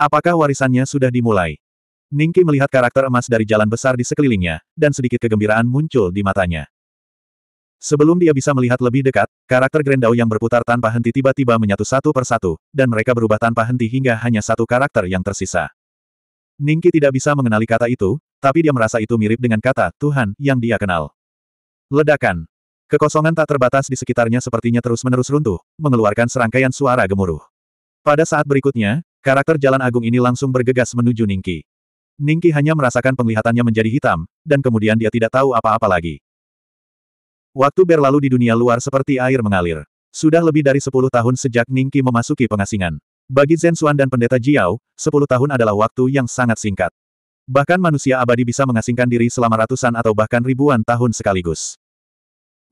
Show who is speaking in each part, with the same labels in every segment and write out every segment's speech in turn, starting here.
Speaker 1: Apakah warisannya sudah dimulai? Ningki melihat karakter emas dari jalan besar di sekelilingnya, dan sedikit kegembiraan muncul di matanya. Sebelum dia bisa melihat lebih dekat, karakter Grendau yang berputar tanpa henti tiba-tiba menyatu satu persatu, dan mereka berubah tanpa henti hingga hanya satu karakter yang tersisa. Ningki tidak bisa mengenali kata itu, tapi dia merasa itu mirip dengan kata Tuhan yang dia kenal. Ledakan. Kekosongan tak terbatas di sekitarnya sepertinya terus-menerus runtuh, mengeluarkan serangkaian suara gemuruh. Pada saat berikutnya, Karakter jalan agung ini langsung bergegas menuju Ningki. Ningki hanya merasakan penglihatannya menjadi hitam, dan kemudian dia tidak tahu apa-apa lagi. Waktu berlalu di dunia luar seperti air mengalir. Sudah lebih dari sepuluh tahun sejak Ningki memasuki pengasingan. Bagi Zensuan dan pendeta Jiao, sepuluh tahun adalah waktu yang sangat singkat. Bahkan manusia abadi bisa mengasingkan diri selama ratusan atau bahkan ribuan tahun sekaligus.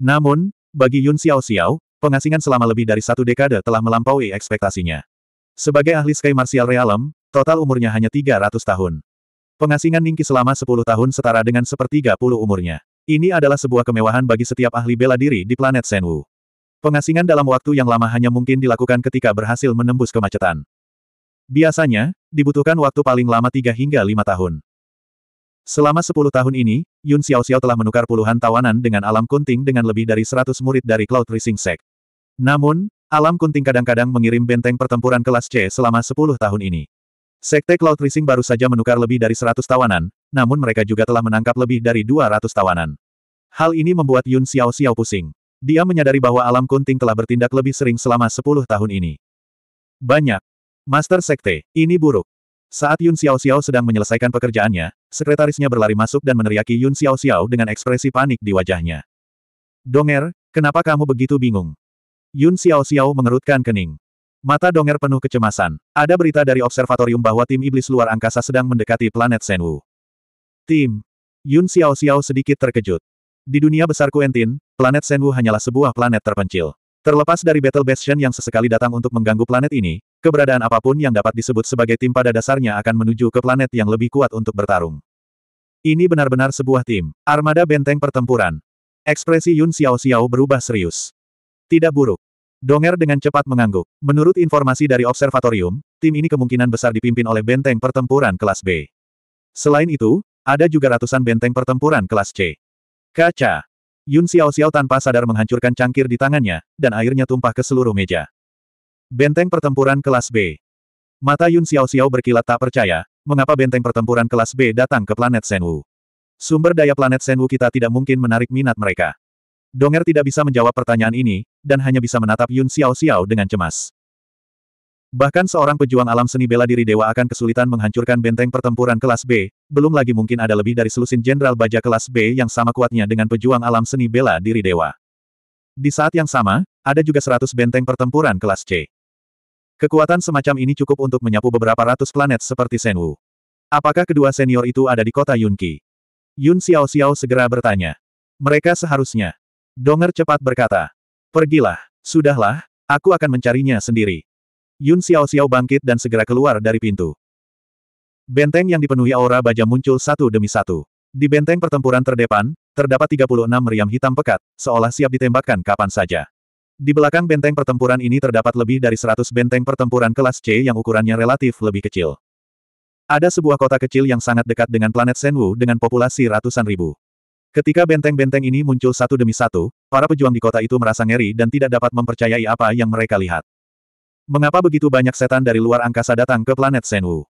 Speaker 1: Namun, bagi Yun Xiao Xiao, pengasingan selama lebih dari satu dekade telah melampaui ekspektasinya. Sebagai ahli Sky Martial Realm, total umurnya hanya 300 tahun. Pengasingan Ningki selama 10 tahun setara dengan sepertiga puluh umurnya. Ini adalah sebuah kemewahan bagi setiap ahli bela diri di planet Senwu. Pengasingan dalam waktu yang lama hanya mungkin dilakukan ketika berhasil menembus kemacetan. Biasanya, dibutuhkan waktu paling lama 3 hingga 5 tahun. Selama 10 tahun ini, Yun Xiao Xiao telah menukar puluhan tawanan dengan alam kunting dengan lebih dari 100 murid dari Cloud Rising Sect. Namun, Alam Kunting kadang-kadang mengirim benteng pertempuran kelas C selama 10 tahun ini. Sekte Cloud Rising baru saja menukar lebih dari 100 tawanan, namun mereka juga telah menangkap lebih dari 200 tawanan. Hal ini membuat Yun Xiao Xiao pusing. Dia menyadari bahwa Alam Kunting telah bertindak lebih sering selama 10 tahun ini. Banyak. Master Sekte, ini buruk. Saat Yun Xiao Xiao sedang menyelesaikan pekerjaannya, sekretarisnya berlari masuk dan meneriaki Yun Xiao Xiao dengan ekspresi panik di wajahnya. Donger, kenapa kamu begitu bingung? Yun Xiao Xiao mengerutkan kening. Mata Donger penuh kecemasan. Ada berita dari observatorium bahwa tim iblis luar angkasa sedang mendekati planet Senwu. Tim. Yun Xiao Xiao sedikit terkejut. Di dunia besar Kuentin, planet Senwu hanyalah sebuah planet terpencil. Terlepas dari Battle Bastion yang sesekali datang untuk mengganggu planet ini, keberadaan apapun yang dapat disebut sebagai tim pada dasarnya akan menuju ke planet yang lebih kuat untuk bertarung. Ini benar-benar sebuah tim, armada benteng pertempuran. Ekspresi Yun Xiao Xiao berubah serius. Tidak buruk. Donger dengan cepat mengangguk. Menurut informasi dari observatorium, tim ini kemungkinan besar dipimpin oleh benteng pertempuran kelas B. Selain itu, ada juga ratusan benteng pertempuran kelas C. Kaca. Yun Xiao Xiao tanpa sadar menghancurkan cangkir di tangannya, dan airnya tumpah ke seluruh meja. Benteng pertempuran kelas B. Mata Yun Xiao Xiao berkilat tak percaya, mengapa benteng pertempuran kelas B datang ke planet Senwu. Sumber daya planet Senwu kita tidak mungkin menarik minat mereka. Donger tidak bisa menjawab pertanyaan ini, dan hanya bisa menatap Yun Xiao Xiao dengan cemas. Bahkan seorang pejuang alam seni bela diri dewa akan kesulitan menghancurkan benteng pertempuran kelas B, belum lagi mungkin ada lebih dari selusin jenderal baja kelas B yang sama kuatnya dengan pejuang alam seni bela diri dewa. Di saat yang sama, ada juga seratus benteng pertempuran kelas C. Kekuatan semacam ini cukup untuk menyapu beberapa ratus planet seperti Senwu. Apakah kedua senior itu ada di kota Yunqi? Yun Xiao Xiao segera bertanya. Mereka seharusnya. Donger cepat berkata. Pergilah, sudahlah, aku akan mencarinya sendiri. Yun Xiao Xiao bangkit dan segera keluar dari pintu. Benteng yang dipenuhi aura baja muncul satu demi satu. Di benteng pertempuran terdepan, terdapat 36 meriam hitam pekat, seolah siap ditembakkan kapan saja. Di belakang benteng pertempuran ini terdapat lebih dari 100 benteng pertempuran kelas C yang ukurannya relatif lebih kecil. Ada sebuah kota kecil yang sangat dekat dengan planet Senwu dengan populasi ratusan ribu. Ketika benteng-benteng ini muncul satu demi satu, para pejuang di kota itu merasa ngeri dan tidak dapat mempercayai apa yang mereka lihat. Mengapa begitu banyak setan dari luar angkasa datang ke planet Senwu?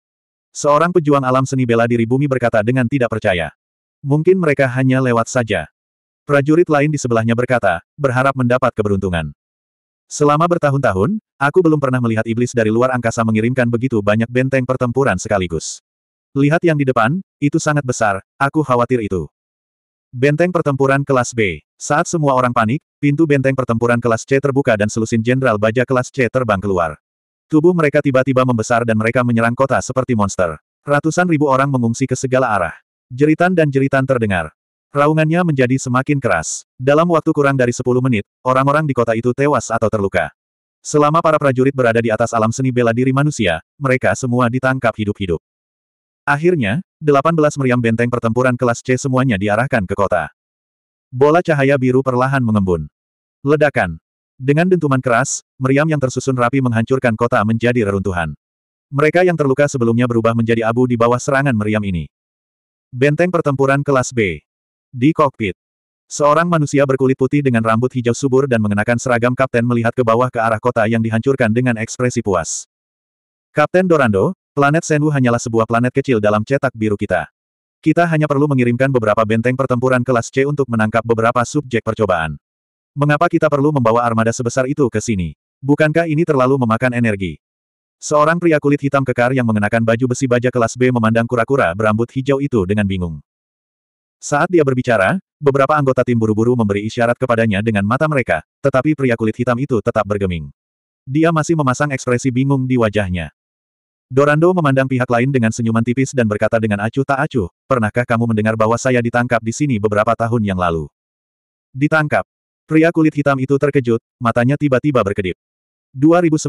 Speaker 1: Seorang pejuang alam seni bela diri bumi berkata dengan tidak percaya. Mungkin mereka hanya lewat saja. Prajurit lain di sebelahnya berkata, berharap mendapat keberuntungan. Selama bertahun-tahun, aku belum pernah melihat iblis dari luar angkasa mengirimkan begitu banyak benteng pertempuran sekaligus. Lihat yang di depan, itu sangat besar, aku khawatir itu. Benteng pertempuran kelas B. Saat semua orang panik, pintu benteng pertempuran kelas C terbuka dan selusin jenderal baja kelas C terbang keluar. Tubuh mereka tiba-tiba membesar dan mereka menyerang kota seperti monster. Ratusan ribu orang mengungsi ke segala arah. Jeritan dan jeritan terdengar. Raungannya menjadi semakin keras. Dalam waktu kurang dari 10 menit, orang-orang di kota itu tewas atau terluka. Selama para prajurit berada di atas alam seni bela diri manusia, mereka semua ditangkap hidup-hidup. Akhirnya, 18 meriam benteng pertempuran kelas C semuanya diarahkan ke kota. Bola cahaya biru perlahan mengembun. Ledakan. Dengan dentuman keras, meriam yang tersusun rapi menghancurkan kota menjadi reruntuhan. Mereka yang terluka sebelumnya berubah menjadi abu di bawah serangan meriam ini. Benteng pertempuran kelas B. Di kokpit. Seorang manusia berkulit putih dengan rambut hijau subur dan mengenakan seragam kapten melihat ke bawah ke arah kota yang dihancurkan dengan ekspresi puas. Kapten Dorando, Planet Senwu hanyalah sebuah planet kecil dalam cetak biru kita. Kita hanya perlu mengirimkan beberapa benteng pertempuran kelas C untuk menangkap beberapa subjek percobaan. Mengapa kita perlu membawa armada sebesar itu ke sini? Bukankah ini terlalu memakan energi? Seorang pria kulit hitam kekar yang mengenakan baju besi baja kelas B memandang kura-kura berambut hijau itu dengan bingung. Saat dia berbicara, beberapa anggota tim buru-buru memberi isyarat kepadanya dengan mata mereka, tetapi pria kulit hitam itu tetap bergeming. Dia masih memasang ekspresi bingung di wajahnya. Dorando memandang pihak lain dengan senyuman tipis dan berkata dengan acuh tak acuh, pernahkah kamu mendengar bahwa saya ditangkap di sini beberapa tahun yang lalu? Ditangkap. Pria kulit hitam itu terkejut, matanya tiba-tiba berkedip. 2902.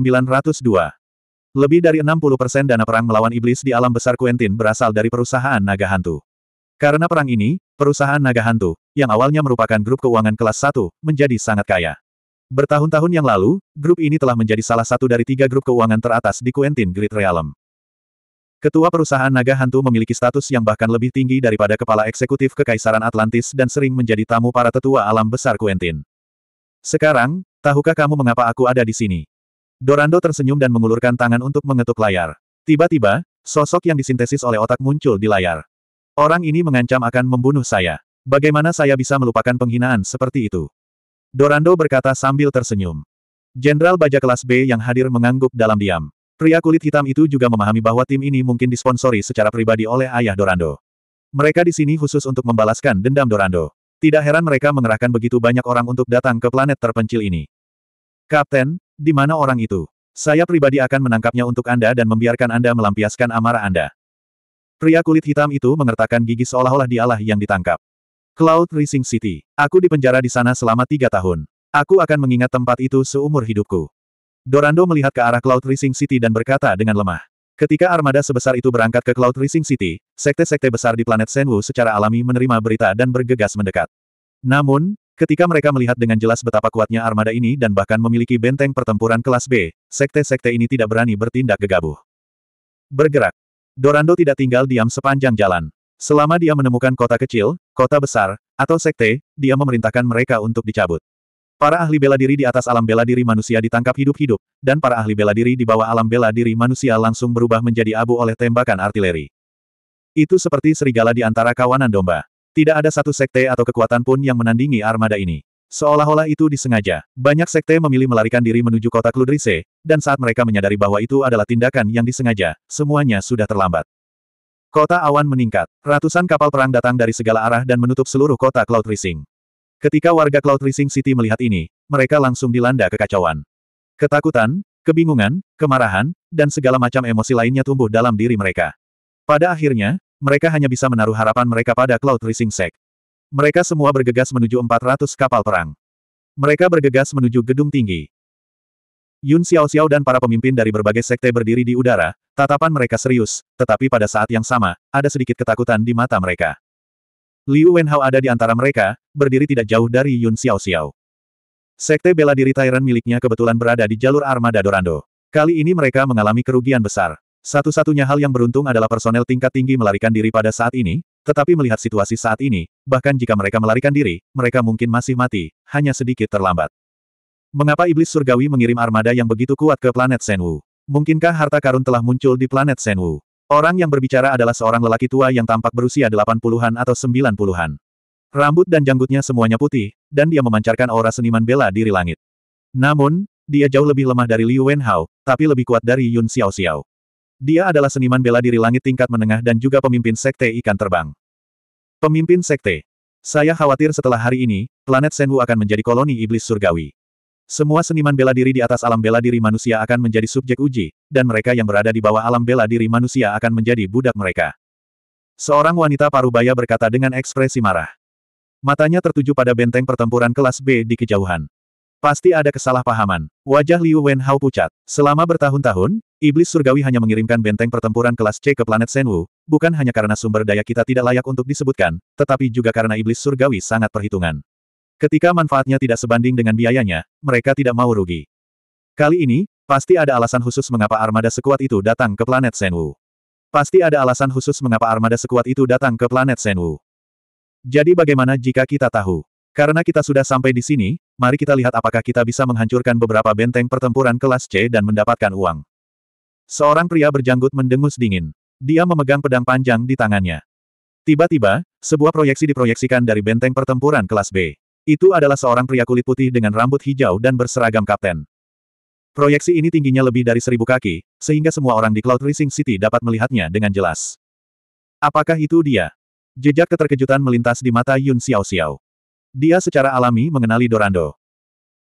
Speaker 1: Lebih dari 60% dana perang melawan iblis di alam besar Quentin berasal dari perusahaan naga hantu. Karena perang ini, perusahaan naga hantu, yang awalnya merupakan grup keuangan kelas 1, menjadi sangat kaya. Bertahun-tahun yang lalu, grup ini telah menjadi salah satu dari tiga grup keuangan teratas di Quentin Great Realm. Ketua perusahaan naga hantu memiliki status yang bahkan lebih tinggi daripada kepala eksekutif Kekaisaran Atlantis dan sering menjadi tamu para tetua alam besar Quentin. Sekarang, tahukah kamu mengapa aku ada di sini? Dorando tersenyum dan mengulurkan tangan untuk mengetuk layar. Tiba-tiba, sosok yang disintesis oleh otak muncul di layar. Orang ini mengancam akan membunuh saya. Bagaimana saya bisa melupakan penghinaan seperti itu? Dorando berkata sambil tersenyum. Jenderal baja kelas B yang hadir mengangguk dalam diam. Pria kulit hitam itu juga memahami bahwa tim ini mungkin disponsori secara pribadi oleh ayah Dorando. Mereka di sini khusus untuk membalaskan dendam Dorando. Tidak heran mereka mengerahkan begitu banyak orang untuk datang ke planet terpencil ini. Kapten, di mana orang itu? Saya pribadi akan menangkapnya untuk Anda dan membiarkan Anda melampiaskan amarah Anda. Pria kulit hitam itu mengertakkan gigi seolah-olah dialah yang ditangkap. Cloud Rising City. Aku dipenjara di sana selama tiga tahun. Aku akan mengingat tempat itu seumur hidupku. Dorando melihat ke arah Cloud Rising City dan berkata dengan lemah. Ketika armada sebesar itu berangkat ke Cloud Rising City, sekte-sekte besar di planet Senwu secara alami menerima berita dan bergegas mendekat. Namun, ketika mereka melihat dengan jelas betapa kuatnya armada ini dan bahkan memiliki benteng pertempuran kelas B, sekte-sekte ini tidak berani bertindak gegabah. Bergerak. Dorando tidak tinggal diam sepanjang jalan. Selama dia menemukan kota kecil, kota besar, atau sekte, dia memerintahkan mereka untuk dicabut. Para ahli bela diri di atas alam bela diri manusia ditangkap hidup-hidup, dan para ahli bela diri di bawah alam bela diri manusia langsung berubah menjadi abu oleh tembakan artileri. Itu seperti serigala di antara kawanan domba. Tidak ada satu sekte atau kekuatan pun yang menandingi armada ini. Seolah-olah itu disengaja. Banyak sekte memilih melarikan diri menuju kota Kludrise, dan saat mereka menyadari bahwa itu adalah tindakan yang disengaja, semuanya sudah terlambat. Kota awan meningkat. Ratusan kapal perang datang dari segala arah dan menutup seluruh kota Cloud Rising. Ketika warga Cloud Rising City melihat ini, mereka langsung dilanda kekacauan. Ketakutan, kebingungan, kemarahan, dan segala macam emosi lainnya tumbuh dalam diri mereka. Pada akhirnya, mereka hanya bisa menaruh harapan mereka pada Cloud Rising Sek. Mereka semua bergegas menuju 400 kapal perang. Mereka bergegas menuju gedung tinggi. Yun Xiaoxiao dan para pemimpin dari berbagai sekte berdiri di udara, Tatapan mereka serius, tetapi pada saat yang sama, ada sedikit ketakutan di mata mereka. Liu Wenhao ada di antara mereka, berdiri tidak jauh dari Yun Xiao Xiao. Sekte bela diri Tyrant miliknya kebetulan berada di jalur armada Dorando. Kali ini mereka mengalami kerugian besar. Satu-satunya hal yang beruntung adalah personel tingkat tinggi melarikan diri pada saat ini, tetapi melihat situasi saat ini, bahkan jika mereka melarikan diri, mereka mungkin masih mati, hanya sedikit terlambat. Mengapa iblis surgawi mengirim armada yang begitu kuat ke planet Senwu? Mungkinkah harta karun telah muncul di planet Senwu? Orang yang berbicara adalah seorang lelaki tua yang tampak berusia 80-an atau 90-an. Rambut dan janggutnya semuanya putih, dan dia memancarkan aura seniman bela diri langit. Namun, dia jauh lebih lemah dari Liu Wenhao, tapi lebih kuat dari Yun Xiao Xiao. Dia adalah seniman bela diri langit tingkat menengah dan juga pemimpin sekte ikan terbang. Pemimpin sekte. Saya khawatir setelah hari ini, planet Senwu akan menjadi koloni iblis surgawi. Semua seniman bela diri di atas alam bela diri manusia akan menjadi subjek uji, dan mereka yang berada di bawah alam bela diri manusia akan menjadi budak mereka. Seorang wanita parubaya berkata dengan ekspresi marah. Matanya tertuju pada benteng pertempuran kelas B di kejauhan. Pasti ada kesalahpahaman. Wajah Liu Wenhao pucat. Selama bertahun-tahun, Iblis Surgawi hanya mengirimkan benteng pertempuran kelas C ke planet Senwu, bukan hanya karena sumber daya kita tidak layak untuk disebutkan, tetapi juga karena Iblis Surgawi sangat perhitungan. Ketika manfaatnya tidak sebanding dengan biayanya, mereka tidak mau rugi. Kali ini, pasti ada alasan khusus mengapa armada sekuat itu datang ke planet Senwu. Pasti ada alasan khusus mengapa armada sekuat itu datang ke planet Senwu. Jadi bagaimana jika kita tahu? Karena kita sudah sampai di sini, mari kita lihat apakah kita bisa menghancurkan beberapa benteng pertempuran kelas C dan mendapatkan uang. Seorang pria berjanggut mendengus dingin. Dia memegang pedang panjang di tangannya. Tiba-tiba, sebuah proyeksi diproyeksikan dari benteng pertempuran kelas B. Itu adalah seorang pria kulit putih dengan rambut hijau dan berseragam kapten. Proyeksi ini tingginya lebih dari seribu kaki, sehingga semua orang di Cloud Racing City dapat melihatnya dengan jelas. Apakah itu dia? Jejak keterkejutan melintas di mata Yun Xiao Xiao. Dia secara alami mengenali Dorando.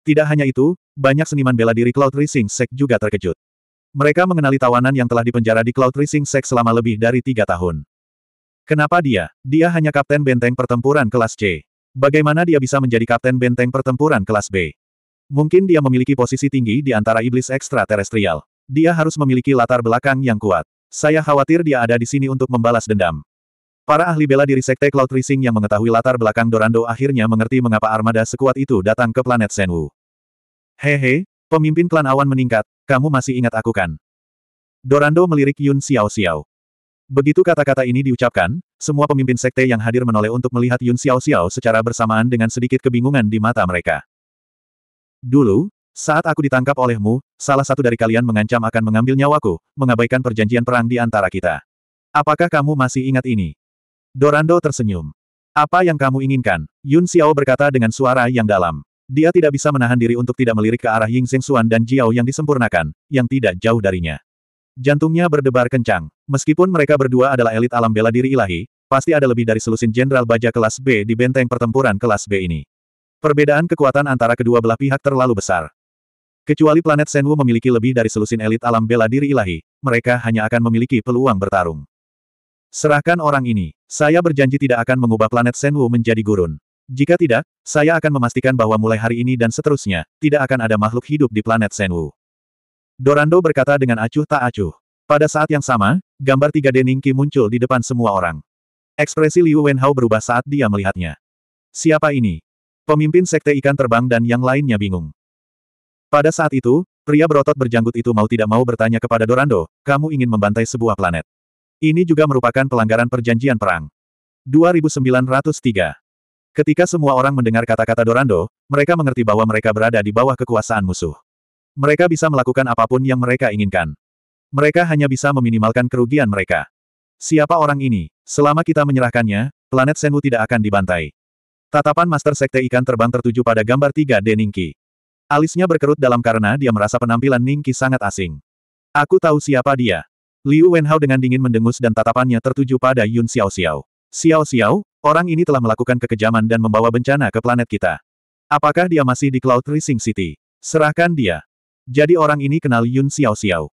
Speaker 1: Tidak hanya itu, banyak seniman bela diri Cloud Racing Sect juga terkejut. Mereka mengenali tawanan yang telah dipenjara di Cloud Racing Sect selama lebih dari tiga tahun. Kenapa dia? Dia hanya kapten benteng pertempuran kelas C. Bagaimana dia bisa menjadi kapten benteng pertempuran kelas B? Mungkin dia memiliki posisi tinggi di antara iblis ekstraterestrial. Dia harus memiliki latar belakang yang kuat. Saya khawatir dia ada di sini untuk membalas dendam. Para ahli bela diri Sekte Cloud Rising yang mengetahui latar belakang Dorando akhirnya mengerti mengapa armada sekuat itu datang ke planet Senwu. Hehe, pemimpin klan awan meningkat, kamu masih ingat aku kan? Dorando melirik Yun Xiao Xiao. Begitu kata-kata ini diucapkan, semua pemimpin sekte yang hadir menoleh untuk melihat Yun Xiao Xiao secara bersamaan dengan sedikit kebingungan di mata mereka. Dulu, saat aku ditangkap olehmu, salah satu dari kalian mengancam akan mengambil nyawaku, mengabaikan perjanjian perang di antara kita. Apakah kamu masih ingat ini? Dorando tersenyum. Apa yang kamu inginkan? Yun Xiao berkata dengan suara yang dalam. Dia tidak bisa menahan diri untuk tidak melirik ke arah Ying Zheng Xuan dan Jiao yang disempurnakan, yang tidak jauh darinya. Jantungnya berdebar kencang. Meskipun mereka berdua adalah elit alam bela diri ilahi, pasti ada lebih dari selusin jenderal baja kelas B di benteng pertempuran kelas B ini. Perbedaan kekuatan antara kedua belah pihak terlalu besar. Kecuali planet Senwu memiliki lebih dari selusin elit alam bela diri ilahi, mereka hanya akan memiliki peluang bertarung. Serahkan orang ini. Saya berjanji tidak akan mengubah planet Senwu menjadi gurun. Jika tidak, saya akan memastikan bahwa mulai hari ini dan seterusnya, tidak akan ada makhluk hidup di planet Senwu. Dorando berkata dengan acuh tak acuh. Pada saat yang sama, gambar tiga d muncul di depan semua orang. Ekspresi Liu Wenhao berubah saat dia melihatnya. Siapa ini? Pemimpin Sekte Ikan Terbang dan yang lainnya bingung. Pada saat itu, pria berotot berjanggut itu mau tidak mau bertanya kepada Dorando, kamu ingin membantai sebuah planet. Ini juga merupakan pelanggaran perjanjian perang. 2903 Ketika semua orang mendengar kata-kata Dorando, mereka mengerti bahwa mereka berada di bawah kekuasaan musuh. Mereka bisa melakukan apapun yang mereka inginkan. Mereka hanya bisa meminimalkan kerugian mereka. Siapa orang ini? Selama kita menyerahkannya, planet Senwu tidak akan dibantai. Tatapan Master Sekte Ikan terbang tertuju pada gambar 3D Ningki. Alisnya berkerut dalam karena dia merasa penampilan Ningki sangat asing. Aku tahu siapa dia. Liu Wenhao dengan dingin mendengus dan tatapannya tertuju pada Yun Xiao Xiao. Xiaoxiao. Xiaoxiao, orang ini telah melakukan kekejaman dan membawa bencana ke planet kita. Apakah dia masih di Cloud Rising City? Serahkan dia. Jadi orang ini kenal Yun Xiao Xiao.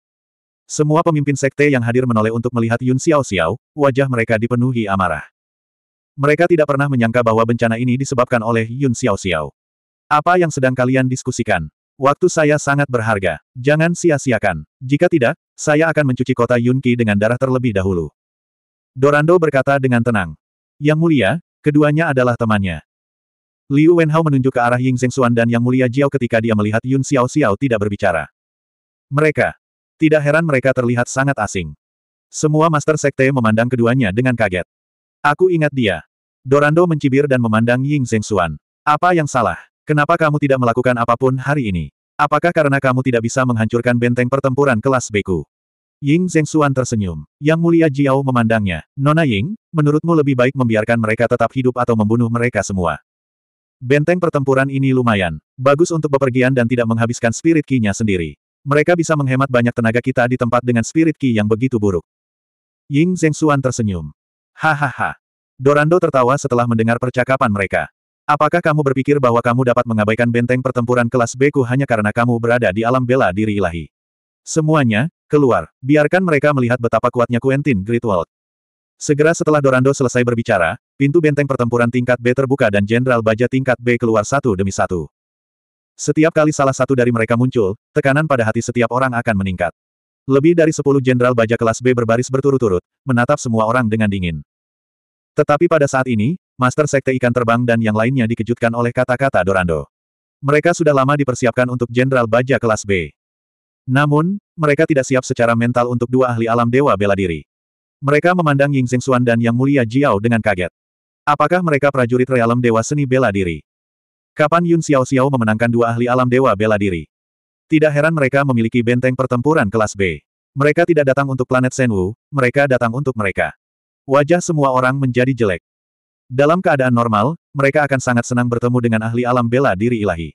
Speaker 1: Semua pemimpin sekte yang hadir menoleh untuk melihat Yun Xiao Xiao, wajah mereka dipenuhi amarah. Mereka tidak pernah menyangka bahwa bencana ini disebabkan oleh Yun Xiao Xiao. Apa yang sedang kalian diskusikan? Waktu saya sangat berharga. Jangan sia-siakan. Jika tidak, saya akan mencuci kota Yun Yunqi dengan darah terlebih dahulu. Dorando berkata dengan tenang. Yang mulia, keduanya adalah temannya. Liu Wenhao menunjuk ke arah Ying Zheng Xuan dan Yang Mulia Jiao ketika dia melihat Yun Xiao Xiao tidak berbicara. Mereka. Tidak heran mereka terlihat sangat asing. Semua Master Sekte memandang keduanya dengan kaget. Aku ingat dia. Dorando mencibir dan memandang Ying Zheng Xuan. Apa yang salah? Kenapa kamu tidak melakukan apapun hari ini? Apakah karena kamu tidak bisa menghancurkan benteng pertempuran kelas Beku? Ying Zheng Xuan tersenyum. Yang mulia Jiao memandangnya. Nona Ying, menurutmu lebih baik membiarkan mereka tetap hidup atau membunuh mereka semua? Benteng pertempuran ini lumayan. Bagus untuk bepergian dan tidak menghabiskan spirit key nya sendiri. Mereka bisa menghemat banyak tenaga kita di tempat dengan spirit ki yang begitu buruk. Ying Zhengxuan tersenyum. Hahaha. Dorando tertawa setelah mendengar percakapan mereka. Apakah kamu berpikir bahwa kamu dapat mengabaikan benteng pertempuran kelas Beku hanya karena kamu berada di alam bela diri ilahi? Semuanya, keluar. Biarkan mereka melihat betapa kuatnya Quentin Gritwald. Segera setelah Dorando selesai berbicara, pintu benteng pertempuran tingkat B terbuka dan Jenderal Baja tingkat B keluar satu demi satu. Setiap kali salah satu dari mereka muncul, tekanan pada hati setiap orang akan meningkat. Lebih dari sepuluh Jenderal Baja kelas B berbaris berturut-turut, menatap semua orang dengan dingin. Tetapi pada saat ini, Master Sekte Ikan Terbang dan yang lainnya dikejutkan oleh kata-kata Dorando. Mereka sudah lama dipersiapkan untuk Jenderal Baja kelas B. Namun, mereka tidak siap secara mental untuk dua ahli alam dewa bela diri. Mereka memandang Ying Zhengxuan dan Yang Mulia Jiao dengan kaget. Apakah mereka prajurit realem Dewa Seni Bela Diri? Kapan Yun Xiao Xiao memenangkan dua ahli alam Dewa Bela Diri? Tidak heran mereka memiliki benteng pertempuran kelas B. Mereka tidak datang untuk planet Senwu, mereka datang untuk mereka. Wajah semua orang menjadi jelek. Dalam keadaan normal, mereka akan sangat senang bertemu dengan ahli alam bela diri ilahi.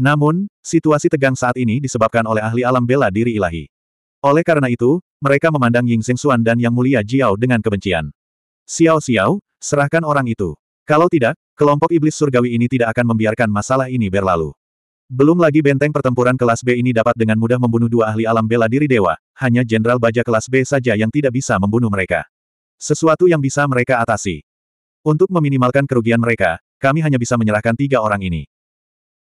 Speaker 1: Namun, situasi tegang saat ini disebabkan oleh ahli alam bela diri ilahi. Oleh karena itu, mereka memandang Ying Xuan dan Yang Mulia Jiao dengan kebencian. Xiao Xiao, serahkan orang itu. Kalau tidak, kelompok iblis surgawi ini tidak akan membiarkan masalah ini berlalu. Belum lagi benteng pertempuran kelas B ini dapat dengan mudah membunuh dua ahli alam bela diri dewa, hanya jenderal baja kelas B saja yang tidak bisa membunuh mereka. Sesuatu yang bisa mereka atasi. Untuk meminimalkan kerugian mereka, kami hanya bisa menyerahkan tiga orang ini.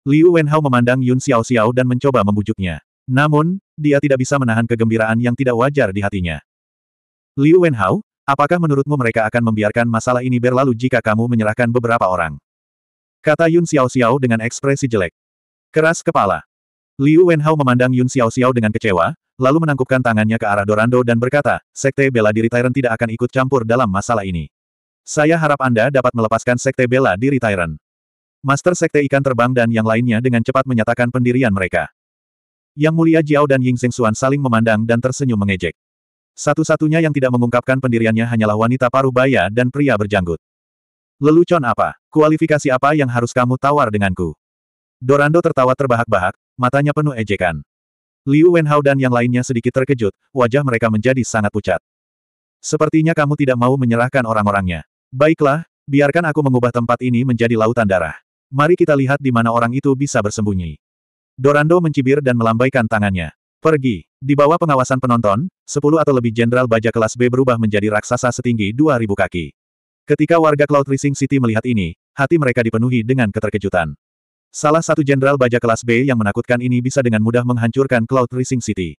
Speaker 1: Liu Wenhao memandang Yun Xiao Xiao dan mencoba membujuknya. Namun, dia tidak bisa menahan kegembiraan yang tidak wajar di hatinya. Liu Wenhao, apakah menurutmu mereka akan membiarkan masalah ini berlalu jika kamu menyerahkan beberapa orang? Kata Yun Xiao Xiao dengan ekspresi jelek. Keras kepala. Liu Wenhao memandang Yun Xiao Xiao dengan kecewa, lalu menangkupkan tangannya ke arah Dorando dan berkata, Sekte Bela Diri Tyrant tidak akan ikut campur dalam masalah ini. Saya harap Anda dapat melepaskan Sekte Bela Diri Tyrant. Master Sekte Ikan Terbang dan yang lainnya dengan cepat menyatakan pendirian mereka. Yang mulia Jiao dan Ying Zhengxuan saling memandang dan tersenyum mengejek. Satu-satunya yang tidak mengungkapkan pendiriannya hanyalah wanita paruh baya dan pria berjanggut. Lelucon apa? Kualifikasi apa yang harus kamu tawar denganku? Dorando tertawa terbahak-bahak, matanya penuh ejekan. Liu Wenhao dan yang lainnya sedikit terkejut, wajah mereka menjadi sangat pucat. Sepertinya kamu tidak mau menyerahkan orang-orangnya. Baiklah, biarkan aku mengubah tempat ini menjadi lautan darah. Mari kita lihat di mana orang itu bisa bersembunyi. Dorando mencibir dan melambaikan tangannya. Pergi. Di bawah pengawasan penonton, 10 atau lebih jenderal baja kelas B berubah menjadi raksasa setinggi 2000 kaki. Ketika warga Cloud Rising City melihat ini, hati mereka dipenuhi dengan keterkejutan. Salah satu jenderal baja kelas B yang menakutkan ini bisa dengan mudah menghancurkan Cloud Rising City.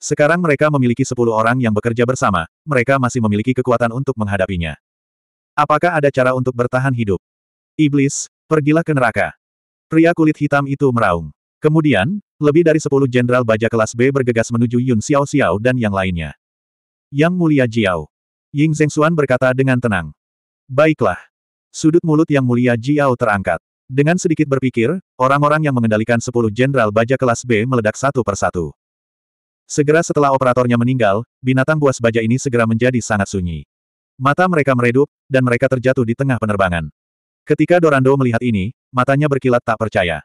Speaker 1: Sekarang mereka memiliki 10 orang yang bekerja bersama, mereka masih memiliki kekuatan untuk menghadapinya. Apakah ada cara untuk bertahan hidup? Iblis, pergilah ke neraka. Pria kulit hitam itu meraung. Kemudian, lebih dari sepuluh jenderal baja kelas B bergegas menuju Yun Xiao Xiao dan yang lainnya. Yang mulia Jiao. Ying Zhengxuan berkata dengan tenang. Baiklah. Sudut mulut yang mulia Jiao terangkat. Dengan sedikit berpikir, orang-orang yang mengendalikan sepuluh jenderal baja kelas B meledak satu persatu. Segera setelah operatornya meninggal, binatang buas baja ini segera menjadi sangat sunyi. Mata mereka meredup, dan mereka terjatuh di tengah penerbangan. Ketika Dorando melihat ini, matanya berkilat tak percaya.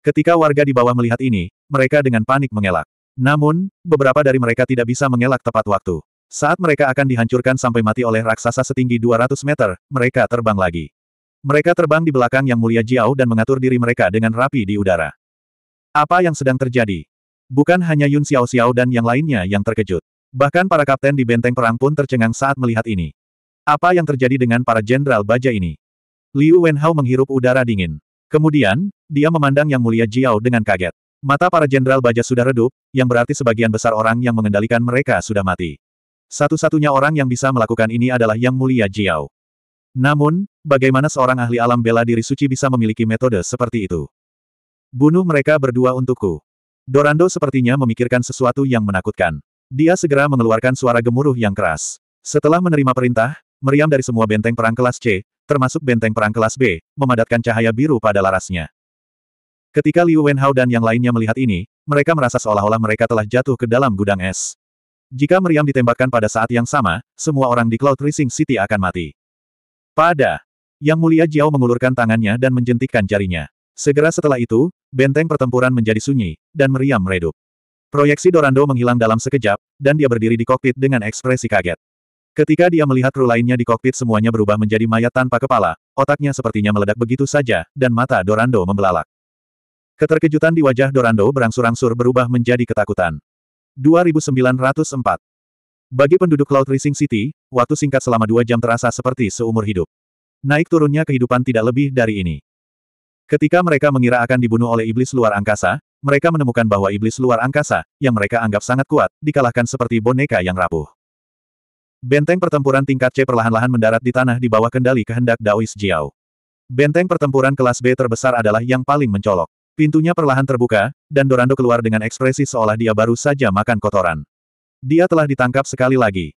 Speaker 1: Ketika warga di bawah melihat ini, mereka dengan panik mengelak. Namun, beberapa dari mereka tidak bisa mengelak tepat waktu. Saat mereka akan dihancurkan sampai mati oleh raksasa setinggi 200 meter, mereka terbang lagi. Mereka terbang di belakang Yang Mulia Jiao dan mengatur diri mereka dengan rapi di udara. Apa yang sedang terjadi? Bukan hanya Yun Xiao Xiao dan yang lainnya yang terkejut. Bahkan para kapten di benteng perang pun tercengang saat melihat ini. Apa yang terjadi dengan para jenderal baja ini? Liu Wenhao menghirup udara dingin. Kemudian, dia memandang Yang Mulia Jiao dengan kaget. Mata para jenderal baja sudah redup, yang berarti sebagian besar orang yang mengendalikan mereka sudah mati. Satu-satunya orang yang bisa melakukan ini adalah Yang Mulia Jiao. Namun, bagaimana seorang ahli alam bela diri suci bisa memiliki metode seperti itu? Bunuh mereka berdua untukku. Dorando sepertinya memikirkan sesuatu yang menakutkan. Dia segera mengeluarkan suara gemuruh yang keras. Setelah menerima perintah, meriam dari semua benteng perang kelas C, termasuk benteng perang kelas B, memadatkan cahaya biru pada larasnya. Ketika Liu Wenhao dan yang lainnya melihat ini, mereka merasa seolah-olah mereka telah jatuh ke dalam gudang es. Jika meriam ditembakkan pada saat yang sama, semua orang di Cloud Rising City akan mati. Pada! Yang mulia Jiao mengulurkan tangannya dan menjentikkan jarinya. Segera setelah itu, benteng pertempuran menjadi sunyi, dan meriam meredup. Proyeksi Dorando menghilang dalam sekejap, dan dia berdiri di kokpit dengan ekspresi kaget. Ketika dia melihat kru lainnya di kokpit semuanya berubah menjadi mayat tanpa kepala, otaknya sepertinya meledak begitu saja, dan mata Dorando membelalak. Keterkejutan di wajah Dorando berangsur-angsur berubah menjadi ketakutan. 2904 Bagi penduduk Laut Rising City, waktu singkat selama dua jam terasa seperti seumur hidup. Naik turunnya kehidupan tidak lebih dari ini. Ketika mereka mengira akan dibunuh oleh iblis luar angkasa, mereka menemukan bahwa iblis luar angkasa, yang mereka anggap sangat kuat, dikalahkan seperti boneka yang rapuh. Benteng pertempuran tingkat C perlahan-lahan mendarat di tanah di bawah kendali kehendak Daois Jiao. Benteng pertempuran kelas B terbesar adalah yang paling mencolok. Pintunya perlahan terbuka, dan Dorando keluar dengan ekspresi seolah dia baru saja makan kotoran. Dia telah ditangkap sekali lagi.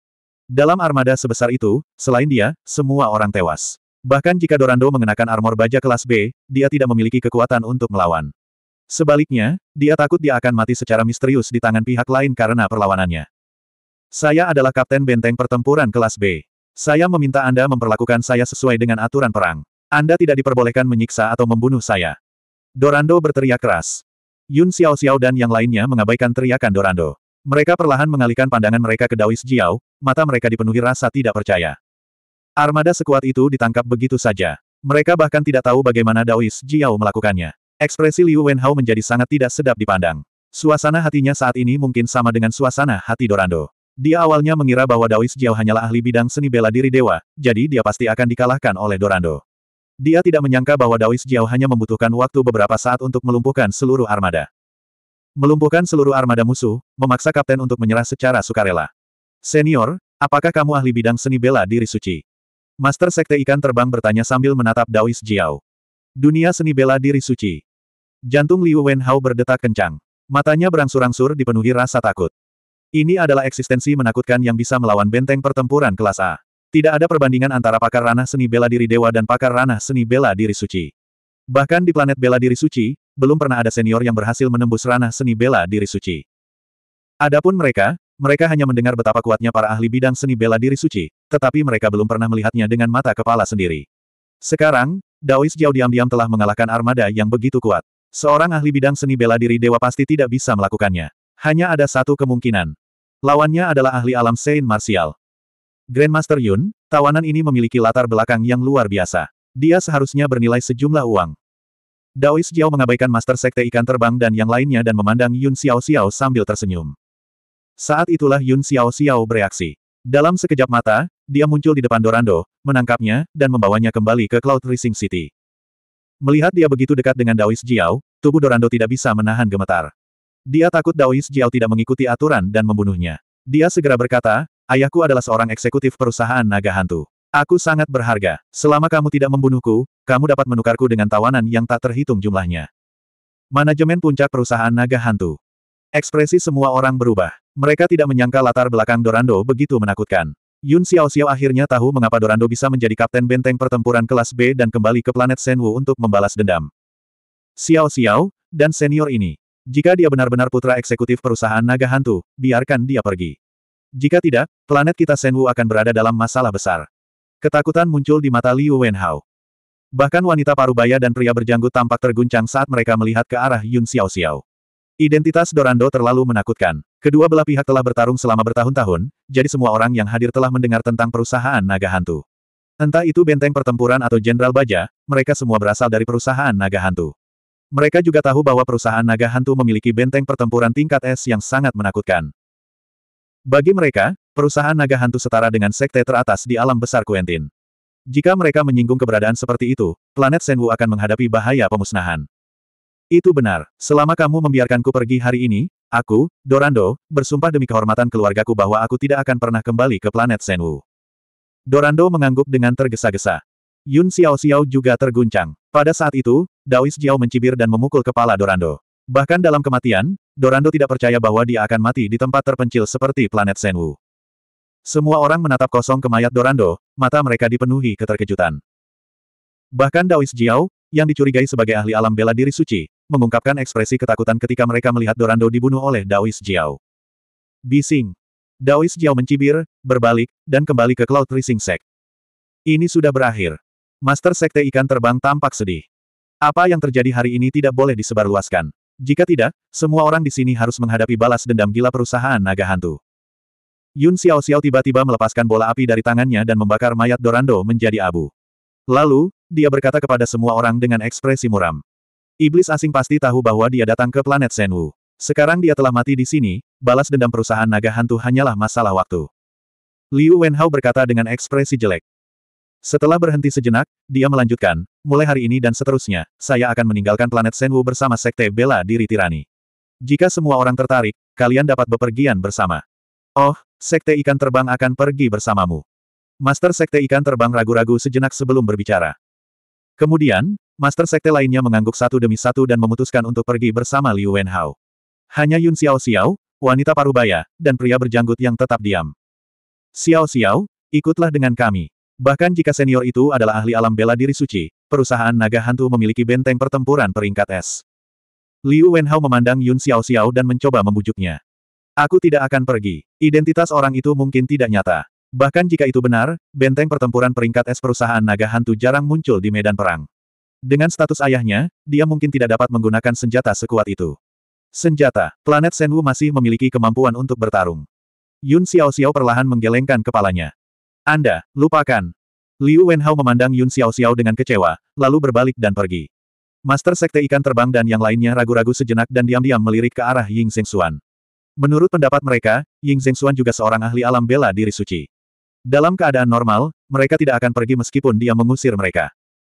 Speaker 1: Dalam armada sebesar itu, selain dia, semua orang tewas. Bahkan jika Dorando mengenakan armor baja kelas B, dia tidak memiliki kekuatan untuk melawan. Sebaliknya, dia takut dia akan mati secara misterius di tangan pihak lain karena perlawanannya. Saya adalah Kapten Benteng Pertempuran Kelas B. Saya meminta Anda memperlakukan saya sesuai dengan aturan perang. Anda tidak diperbolehkan menyiksa atau membunuh saya. Dorando berteriak keras. Yun Xiao Xiao dan yang lainnya mengabaikan teriakan Dorando. Mereka perlahan mengalihkan pandangan mereka ke Daois Jiao, mata mereka dipenuhi rasa tidak percaya. Armada sekuat itu ditangkap begitu saja. Mereka bahkan tidak tahu bagaimana Daois Jiao melakukannya. Ekspresi Liu Wenhao menjadi sangat tidak sedap dipandang. Suasana hatinya saat ini mungkin sama dengan suasana hati Dorando. Dia awalnya mengira bahwa Daois Jiao hanyalah ahli bidang seni bela diri dewa, jadi dia pasti akan dikalahkan oleh Dorando. Dia tidak menyangka bahwa Daois Jiao hanya membutuhkan waktu beberapa saat untuk melumpuhkan seluruh armada. Melumpuhkan seluruh armada musuh, memaksa kapten untuk menyerah secara sukarela. Senior, apakah kamu ahli bidang seni bela diri suci? Master Sekte Ikan Terbang bertanya sambil menatap Daois Jiao. Dunia seni bela diri suci. Jantung Liu Wenhao berdetak kencang. Matanya berangsur-angsur dipenuhi rasa takut. Ini adalah eksistensi menakutkan yang bisa melawan benteng pertempuran kelas A. Tidak ada perbandingan antara pakar ranah seni bela diri dewa dan pakar ranah seni bela diri suci. Bahkan di planet bela diri suci, belum pernah ada senior yang berhasil menembus ranah seni bela diri suci. Adapun mereka, mereka hanya mendengar betapa kuatnya para ahli bidang seni bela diri suci, tetapi mereka belum pernah melihatnya dengan mata kepala sendiri. Sekarang, Daois Jiao diam-diam telah mengalahkan armada yang begitu kuat. Seorang ahli bidang seni bela diri dewa pasti tidak bisa melakukannya. Hanya ada satu kemungkinan. Lawannya adalah ahli alam Saint Martial. Grandmaster Yun, tawanan ini memiliki latar belakang yang luar biasa. Dia seharusnya bernilai sejumlah uang. Daois Jiao mengabaikan Master Sekte Ikan Terbang dan yang lainnya dan memandang Yun Xiao Xiao sambil tersenyum. Saat itulah Yun Xiao Xiao bereaksi. Dalam sekejap mata, dia muncul di depan Dorando, menangkapnya, dan membawanya kembali ke Cloud Rising City. Melihat dia begitu dekat dengan Daois Jiao, tubuh Dorando tidak bisa menahan gemetar. Dia takut Daois Jiao tidak mengikuti aturan dan membunuhnya. Dia segera berkata, ayahku adalah seorang eksekutif perusahaan naga hantu. Aku sangat berharga. Selama kamu tidak membunuhku, kamu dapat menukarku dengan tawanan yang tak terhitung jumlahnya. Manajemen puncak perusahaan naga hantu. Ekspresi semua orang berubah. Mereka tidak menyangka latar belakang Dorando begitu menakutkan. Yun Xiao Xiao akhirnya tahu mengapa Dorando bisa menjadi kapten benteng pertempuran kelas B dan kembali ke planet Senwu untuk membalas dendam. Xiao Xiao, dan senior ini. Jika dia benar-benar putra eksekutif perusahaan naga hantu, biarkan dia pergi. Jika tidak, planet kita Senwu akan berada dalam masalah besar. Ketakutan muncul di mata Liu Wenhao. Bahkan wanita parubaya dan pria berjanggut tampak terguncang saat mereka melihat ke arah Yun Xiao Xiao. Identitas Dorando terlalu menakutkan. Kedua belah pihak telah bertarung selama bertahun-tahun, jadi semua orang yang hadir telah mendengar tentang perusahaan naga hantu. Entah itu benteng pertempuran atau jenderal baja, mereka semua berasal dari perusahaan naga hantu. Mereka juga tahu bahwa perusahaan naga hantu memiliki benteng pertempuran tingkat S yang sangat menakutkan. Bagi mereka, perusahaan naga hantu setara dengan sekte teratas di alam besar Quentin. Jika mereka menyinggung keberadaan seperti itu, planet Senwu akan menghadapi bahaya pemusnahan. Itu benar, selama kamu membiarkanku pergi hari ini, aku, Dorando, bersumpah demi kehormatan keluargaku bahwa aku tidak akan pernah kembali ke planet Senwu. Dorando mengangguk dengan tergesa-gesa. Yun Xiao Xiao juga terguncang. Pada saat itu, Daois Jiao mencibir dan memukul kepala Dorando. Bahkan dalam kematian, Dorando tidak percaya bahwa dia akan mati di tempat terpencil seperti planet Senwu. Semua orang menatap kosong ke mayat Dorando, mata mereka dipenuhi keterkejutan. Bahkan Daois Jiao, yang dicurigai sebagai ahli alam bela diri suci, mengungkapkan ekspresi ketakutan ketika mereka melihat Dorando dibunuh oleh Daois Jiao. Bising. Daois Jiao mencibir, berbalik, dan kembali ke Cloud Rising Sect. Ini sudah berakhir. Master Sekte Ikan Terbang tampak sedih. Apa yang terjadi hari ini tidak boleh disebarluaskan. Jika tidak, semua orang di sini harus menghadapi balas dendam gila perusahaan naga hantu. Yun Xiao Xiao tiba-tiba melepaskan bola api dari tangannya dan membakar mayat Dorando menjadi abu. Lalu, dia berkata kepada semua orang dengan ekspresi muram. Iblis asing pasti tahu bahwa dia datang ke planet Senwu. Sekarang dia telah mati di sini, balas dendam perusahaan naga hantu hanyalah masalah waktu. Liu Wenhao berkata dengan ekspresi jelek. Setelah berhenti sejenak, dia melanjutkan, mulai hari ini dan seterusnya, saya akan meninggalkan planet Senwu bersama Sekte Bela Diri Tirani. Jika semua orang tertarik, kalian dapat bepergian bersama. Oh, Sekte Ikan Terbang akan pergi bersamamu. Master Sekte Ikan Terbang ragu-ragu sejenak sebelum berbicara. Kemudian, Master Sekte lainnya mengangguk satu demi satu dan memutuskan untuk pergi bersama Liu Wenhao. Hanya Yun Xiao Xiao, wanita parubaya, dan pria berjanggut yang tetap diam. Xiao Xiao, ikutlah dengan kami. Bahkan jika senior itu adalah ahli alam bela diri suci, perusahaan naga hantu memiliki benteng pertempuran peringkat S. Liu Wenhao memandang Yun Xiao Xiao dan mencoba membujuknya. Aku tidak akan pergi. Identitas orang itu mungkin tidak nyata. Bahkan jika itu benar, benteng pertempuran peringkat S perusahaan naga hantu jarang muncul di medan perang. Dengan status ayahnya, dia mungkin tidak dapat menggunakan senjata sekuat itu. Senjata, planet Senwu masih memiliki kemampuan untuk bertarung. Yun Xiao Xiao perlahan menggelengkan kepalanya. Anda, lupakan. Liu Wenhao memandang Yun Xiao Xiao dengan kecewa, lalu berbalik dan pergi. Master Sekte Ikan Terbang dan yang lainnya ragu-ragu sejenak dan diam-diam melirik ke arah Ying Zheng Xuan. Menurut pendapat mereka, Ying Zheng Xuan juga seorang ahli alam bela diri suci. Dalam keadaan normal, mereka tidak akan pergi meskipun dia mengusir mereka.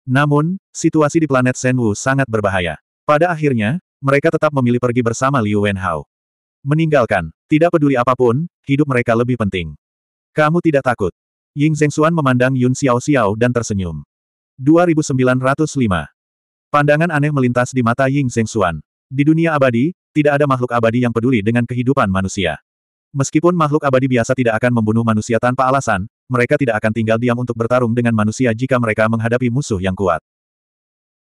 Speaker 1: Namun, situasi di planet Senwu sangat berbahaya. Pada akhirnya, mereka tetap memilih pergi bersama Liu Wenhao. Meninggalkan, tidak peduli apapun, hidup mereka lebih penting. Kamu tidak takut. Ying Zhengxuan memandang Yun Xiao Xiao dan tersenyum. 2905. Pandangan aneh melintas di mata Ying Zhengxuan. Di dunia abadi, tidak ada makhluk abadi yang peduli dengan kehidupan manusia. Meskipun makhluk abadi biasa tidak akan membunuh manusia tanpa alasan, mereka tidak akan tinggal diam untuk bertarung dengan manusia jika mereka menghadapi musuh yang kuat.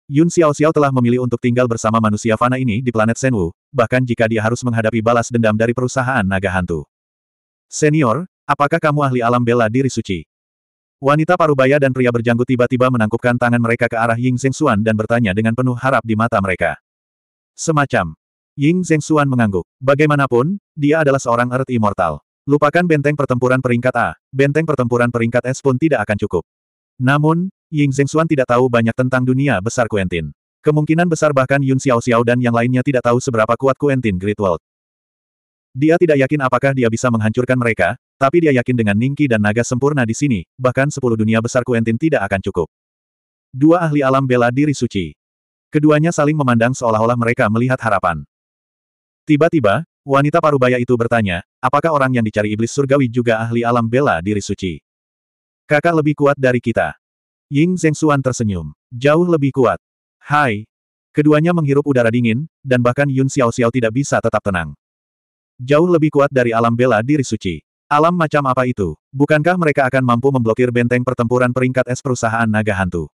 Speaker 1: Yun Xiao Xiao telah memilih untuk tinggal bersama manusia fana ini di planet Senwu, bahkan jika dia harus menghadapi balas dendam dari perusahaan naga hantu. Senior, Apakah kamu ahli alam bela diri suci? Wanita parubaya dan pria berjanggut tiba-tiba menangkupkan tangan mereka ke arah Ying Zhengxuan dan bertanya dengan penuh harap di mata mereka. Semacam. Ying Zhengxuan mengangguk. Bagaimanapun, dia adalah seorang Earth Immortal. Lupakan benteng pertempuran peringkat A, benteng pertempuran peringkat S pun tidak akan cukup. Namun, Ying Zhengxuan tidak tahu banyak tentang dunia besar Quentin. Kemungkinan besar bahkan Yun Xiao Xiao dan yang lainnya tidak tahu seberapa kuat Quentin World. Dia tidak yakin apakah dia bisa menghancurkan mereka, tapi dia yakin dengan Ningki dan naga sempurna di sini, bahkan sepuluh dunia besar Kuentin tidak akan cukup. Dua ahli alam bela diri suci. Keduanya saling memandang seolah-olah mereka melihat harapan. Tiba-tiba, wanita parubaya itu bertanya, apakah orang yang dicari iblis surgawi juga ahli alam bela diri suci? Kakak lebih kuat dari kita. Ying Xuan tersenyum. Jauh lebih kuat. Hai. Keduanya menghirup udara dingin, dan bahkan Yun Xiao Xiao tidak bisa tetap tenang. Jauh lebih kuat dari alam bela diri suci. Alam macam apa itu? Bukankah mereka akan mampu memblokir benteng pertempuran peringkat es perusahaan naga hantu?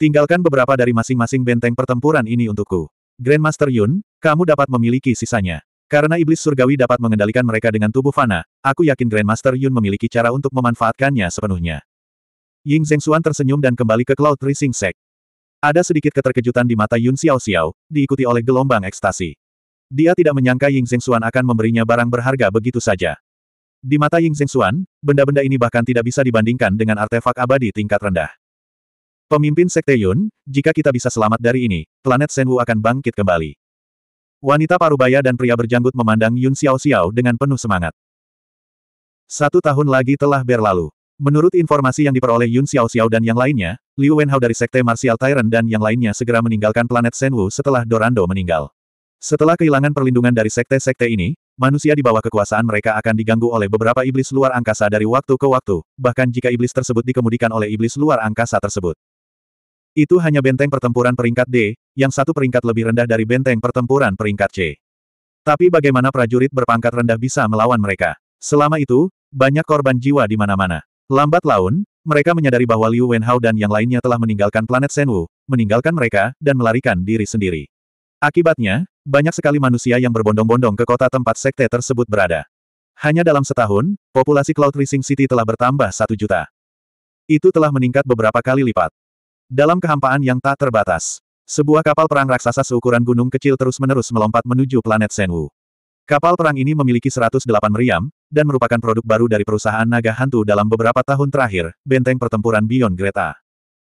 Speaker 1: Tinggalkan beberapa dari masing-masing benteng pertempuran ini untukku. Grandmaster Yun, kamu dapat memiliki sisanya. Karena iblis surgawi dapat mengendalikan mereka dengan tubuh fana, aku yakin Grandmaster Yun memiliki cara untuk memanfaatkannya sepenuhnya. Ying Zhengxuan tersenyum dan kembali ke Cloud Rising Sect. Ada sedikit keterkejutan di mata Yun Xiao Xiao, diikuti oleh gelombang ekstasi. Dia tidak menyangka Ying Zhengxuan akan memberinya barang berharga begitu saja. Di mata Ying Zhengxuan, benda-benda ini bahkan tidak bisa dibandingkan dengan artefak abadi tingkat rendah. Pemimpin Sekte Yun, jika kita bisa selamat dari ini, planet Senwu akan bangkit kembali. Wanita parubaya dan pria berjanggut memandang Yun Xiao Xiao dengan penuh semangat. Satu tahun lagi telah berlalu. Menurut informasi yang diperoleh Yun Xiao Xiao dan yang lainnya, Liu Wenhao dari Sekte Martial Tyrant dan yang lainnya segera meninggalkan planet Senwu setelah Dorando meninggal. Setelah kehilangan perlindungan dari sekte-sekte ini, manusia di bawah kekuasaan mereka akan diganggu oleh beberapa iblis luar angkasa dari waktu ke waktu, bahkan jika iblis tersebut dikemudikan oleh iblis luar angkasa tersebut. Itu hanya benteng pertempuran peringkat D, yang satu peringkat lebih rendah dari benteng pertempuran peringkat C. Tapi bagaimana prajurit berpangkat rendah bisa melawan mereka? Selama itu, banyak korban jiwa di mana-mana. Lambat laun, mereka menyadari bahwa Liu Wenhao dan yang lainnya telah meninggalkan planet Senwu, meninggalkan mereka, dan melarikan diri sendiri. Akibatnya, banyak sekali manusia yang berbondong-bondong ke kota tempat sekte tersebut berada. Hanya dalam setahun, populasi Cloud Rising City telah bertambah satu juta. Itu telah meningkat beberapa kali lipat. Dalam kehampaan yang tak terbatas, sebuah kapal perang raksasa seukuran gunung kecil terus-menerus melompat menuju planet Senwu. Kapal perang ini memiliki 108 meriam, dan merupakan produk baru dari perusahaan naga hantu dalam beberapa tahun terakhir, benteng pertempuran Beyond Greta.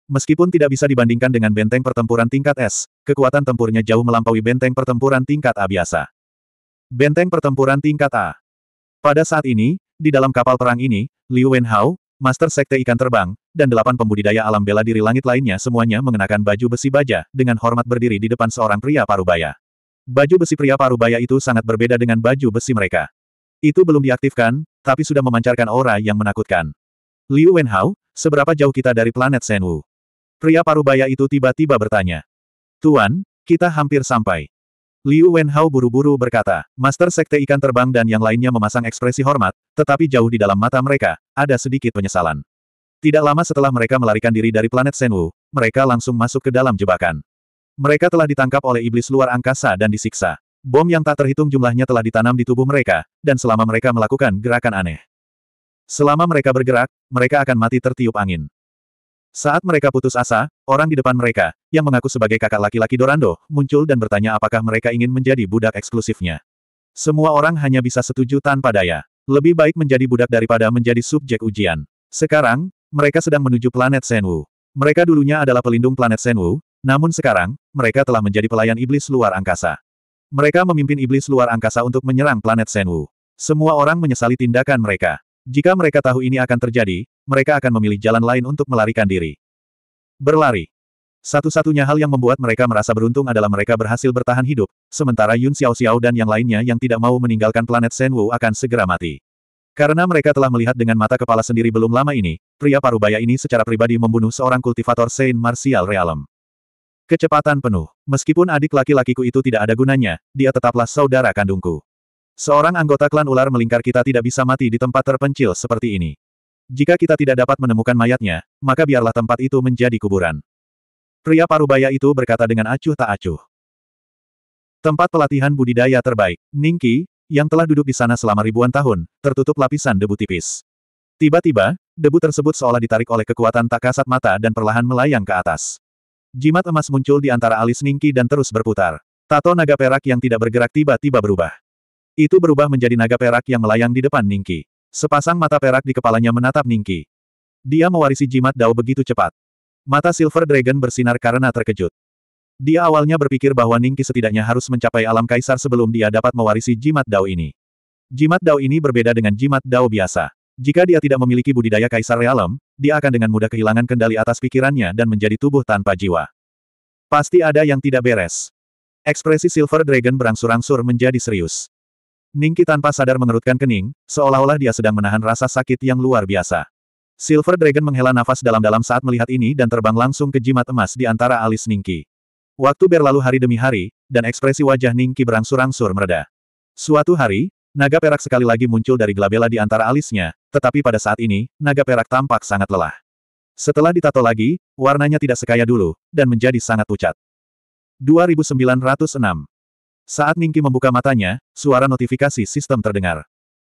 Speaker 1: Meskipun tidak bisa dibandingkan dengan benteng pertempuran tingkat S, kekuatan tempurnya jauh melampaui benteng pertempuran tingkat A biasa. Benteng pertempuran tingkat A. Pada saat ini, di dalam kapal perang ini, Liu Wenhao, Master Sekte Ikan Terbang, dan delapan pembudidaya alam bela diri langit lainnya semuanya mengenakan baju besi baja, dengan hormat berdiri di depan seorang pria parubaya. Baju besi pria parubaya itu sangat berbeda dengan baju besi mereka. Itu belum diaktifkan, tapi sudah memancarkan aura yang menakutkan. Liu Wenhao, seberapa jauh kita dari planet Senwu? pria parubaya itu tiba-tiba bertanya. Tuan, kita hampir sampai. Liu Wenhao buru-buru berkata, Master Sekte Ikan Terbang dan yang lainnya memasang ekspresi hormat, tetapi jauh di dalam mata mereka, ada sedikit penyesalan. Tidak lama setelah mereka melarikan diri dari planet Senwu, mereka langsung masuk ke dalam jebakan. Mereka telah ditangkap oleh iblis luar angkasa dan disiksa. Bom yang tak terhitung jumlahnya telah ditanam di tubuh mereka, dan selama mereka melakukan gerakan aneh. Selama mereka bergerak, mereka akan mati tertiup angin. Saat mereka putus asa, orang di depan mereka, yang mengaku sebagai kakak laki-laki Dorando, muncul dan bertanya apakah mereka ingin menjadi budak eksklusifnya. Semua orang hanya bisa setuju tanpa daya. Lebih baik menjadi budak daripada menjadi subjek ujian. Sekarang, mereka sedang menuju planet Senwu. Mereka dulunya adalah pelindung planet Senwu, namun sekarang, mereka telah menjadi pelayan iblis luar angkasa. Mereka memimpin iblis luar angkasa untuk menyerang planet Senwu. Semua orang menyesali tindakan mereka. Jika mereka tahu ini akan terjadi, mereka akan memilih jalan lain untuk melarikan diri. Berlari. Satu-satunya hal yang membuat mereka merasa beruntung adalah mereka berhasil bertahan hidup, sementara Yun Xiao Xiao dan yang lainnya yang tidak mau meninggalkan planet Senwu akan segera mati. Karena mereka telah melihat dengan mata kepala sendiri belum lama ini, pria parubaya ini secara pribadi membunuh seorang kultivator Saint Martial Realm. Kecepatan penuh. Meskipun adik laki-lakiku itu tidak ada gunanya, dia tetaplah saudara kandungku. Seorang anggota klan ular melingkar kita tidak bisa mati di tempat terpencil seperti ini. Jika kita tidak dapat menemukan mayatnya, maka biarlah tempat itu menjadi kuburan. Pria parubaya itu berkata dengan acuh tak acuh. Tempat pelatihan budidaya terbaik, Ningki, yang telah duduk di sana selama ribuan tahun, tertutup lapisan debu tipis. Tiba-tiba, debu tersebut seolah ditarik oleh kekuatan tak kasat mata dan perlahan melayang ke atas. Jimat emas muncul di antara alis Ningki dan terus berputar. Tato naga perak yang tidak bergerak tiba-tiba berubah. Itu berubah menjadi naga perak yang melayang di depan Ningki. Sepasang mata perak di kepalanya menatap Ningki. Dia mewarisi jimat Dao begitu cepat. Mata Silver Dragon bersinar karena terkejut. Dia awalnya berpikir bahwa Ningki setidaknya harus mencapai alam kaisar sebelum dia dapat mewarisi jimat Dao ini. Jimat Dao ini berbeda dengan jimat Dao biasa. Jika dia tidak memiliki budidaya kaisar realem, dia akan dengan mudah kehilangan kendali atas pikirannya dan menjadi tubuh tanpa jiwa. Pasti ada yang tidak beres. Ekspresi Silver Dragon berangsur-angsur menjadi serius. Ningki tanpa sadar mengerutkan kening, seolah-olah dia sedang menahan rasa sakit yang luar biasa. Silver Dragon menghela nafas dalam-dalam saat melihat ini dan terbang langsung ke jimat emas di antara alis Ningki. Waktu berlalu hari demi hari, dan ekspresi wajah Ningki berangsur-angsur mereda. Suatu hari, naga perak sekali lagi muncul dari gelabela di antara alisnya, tetapi pada saat ini, naga perak tampak sangat lelah. Setelah ditato lagi, warnanya tidak sekaya dulu, dan menjadi sangat pucat. 2906 saat Ningki membuka matanya, suara notifikasi sistem terdengar.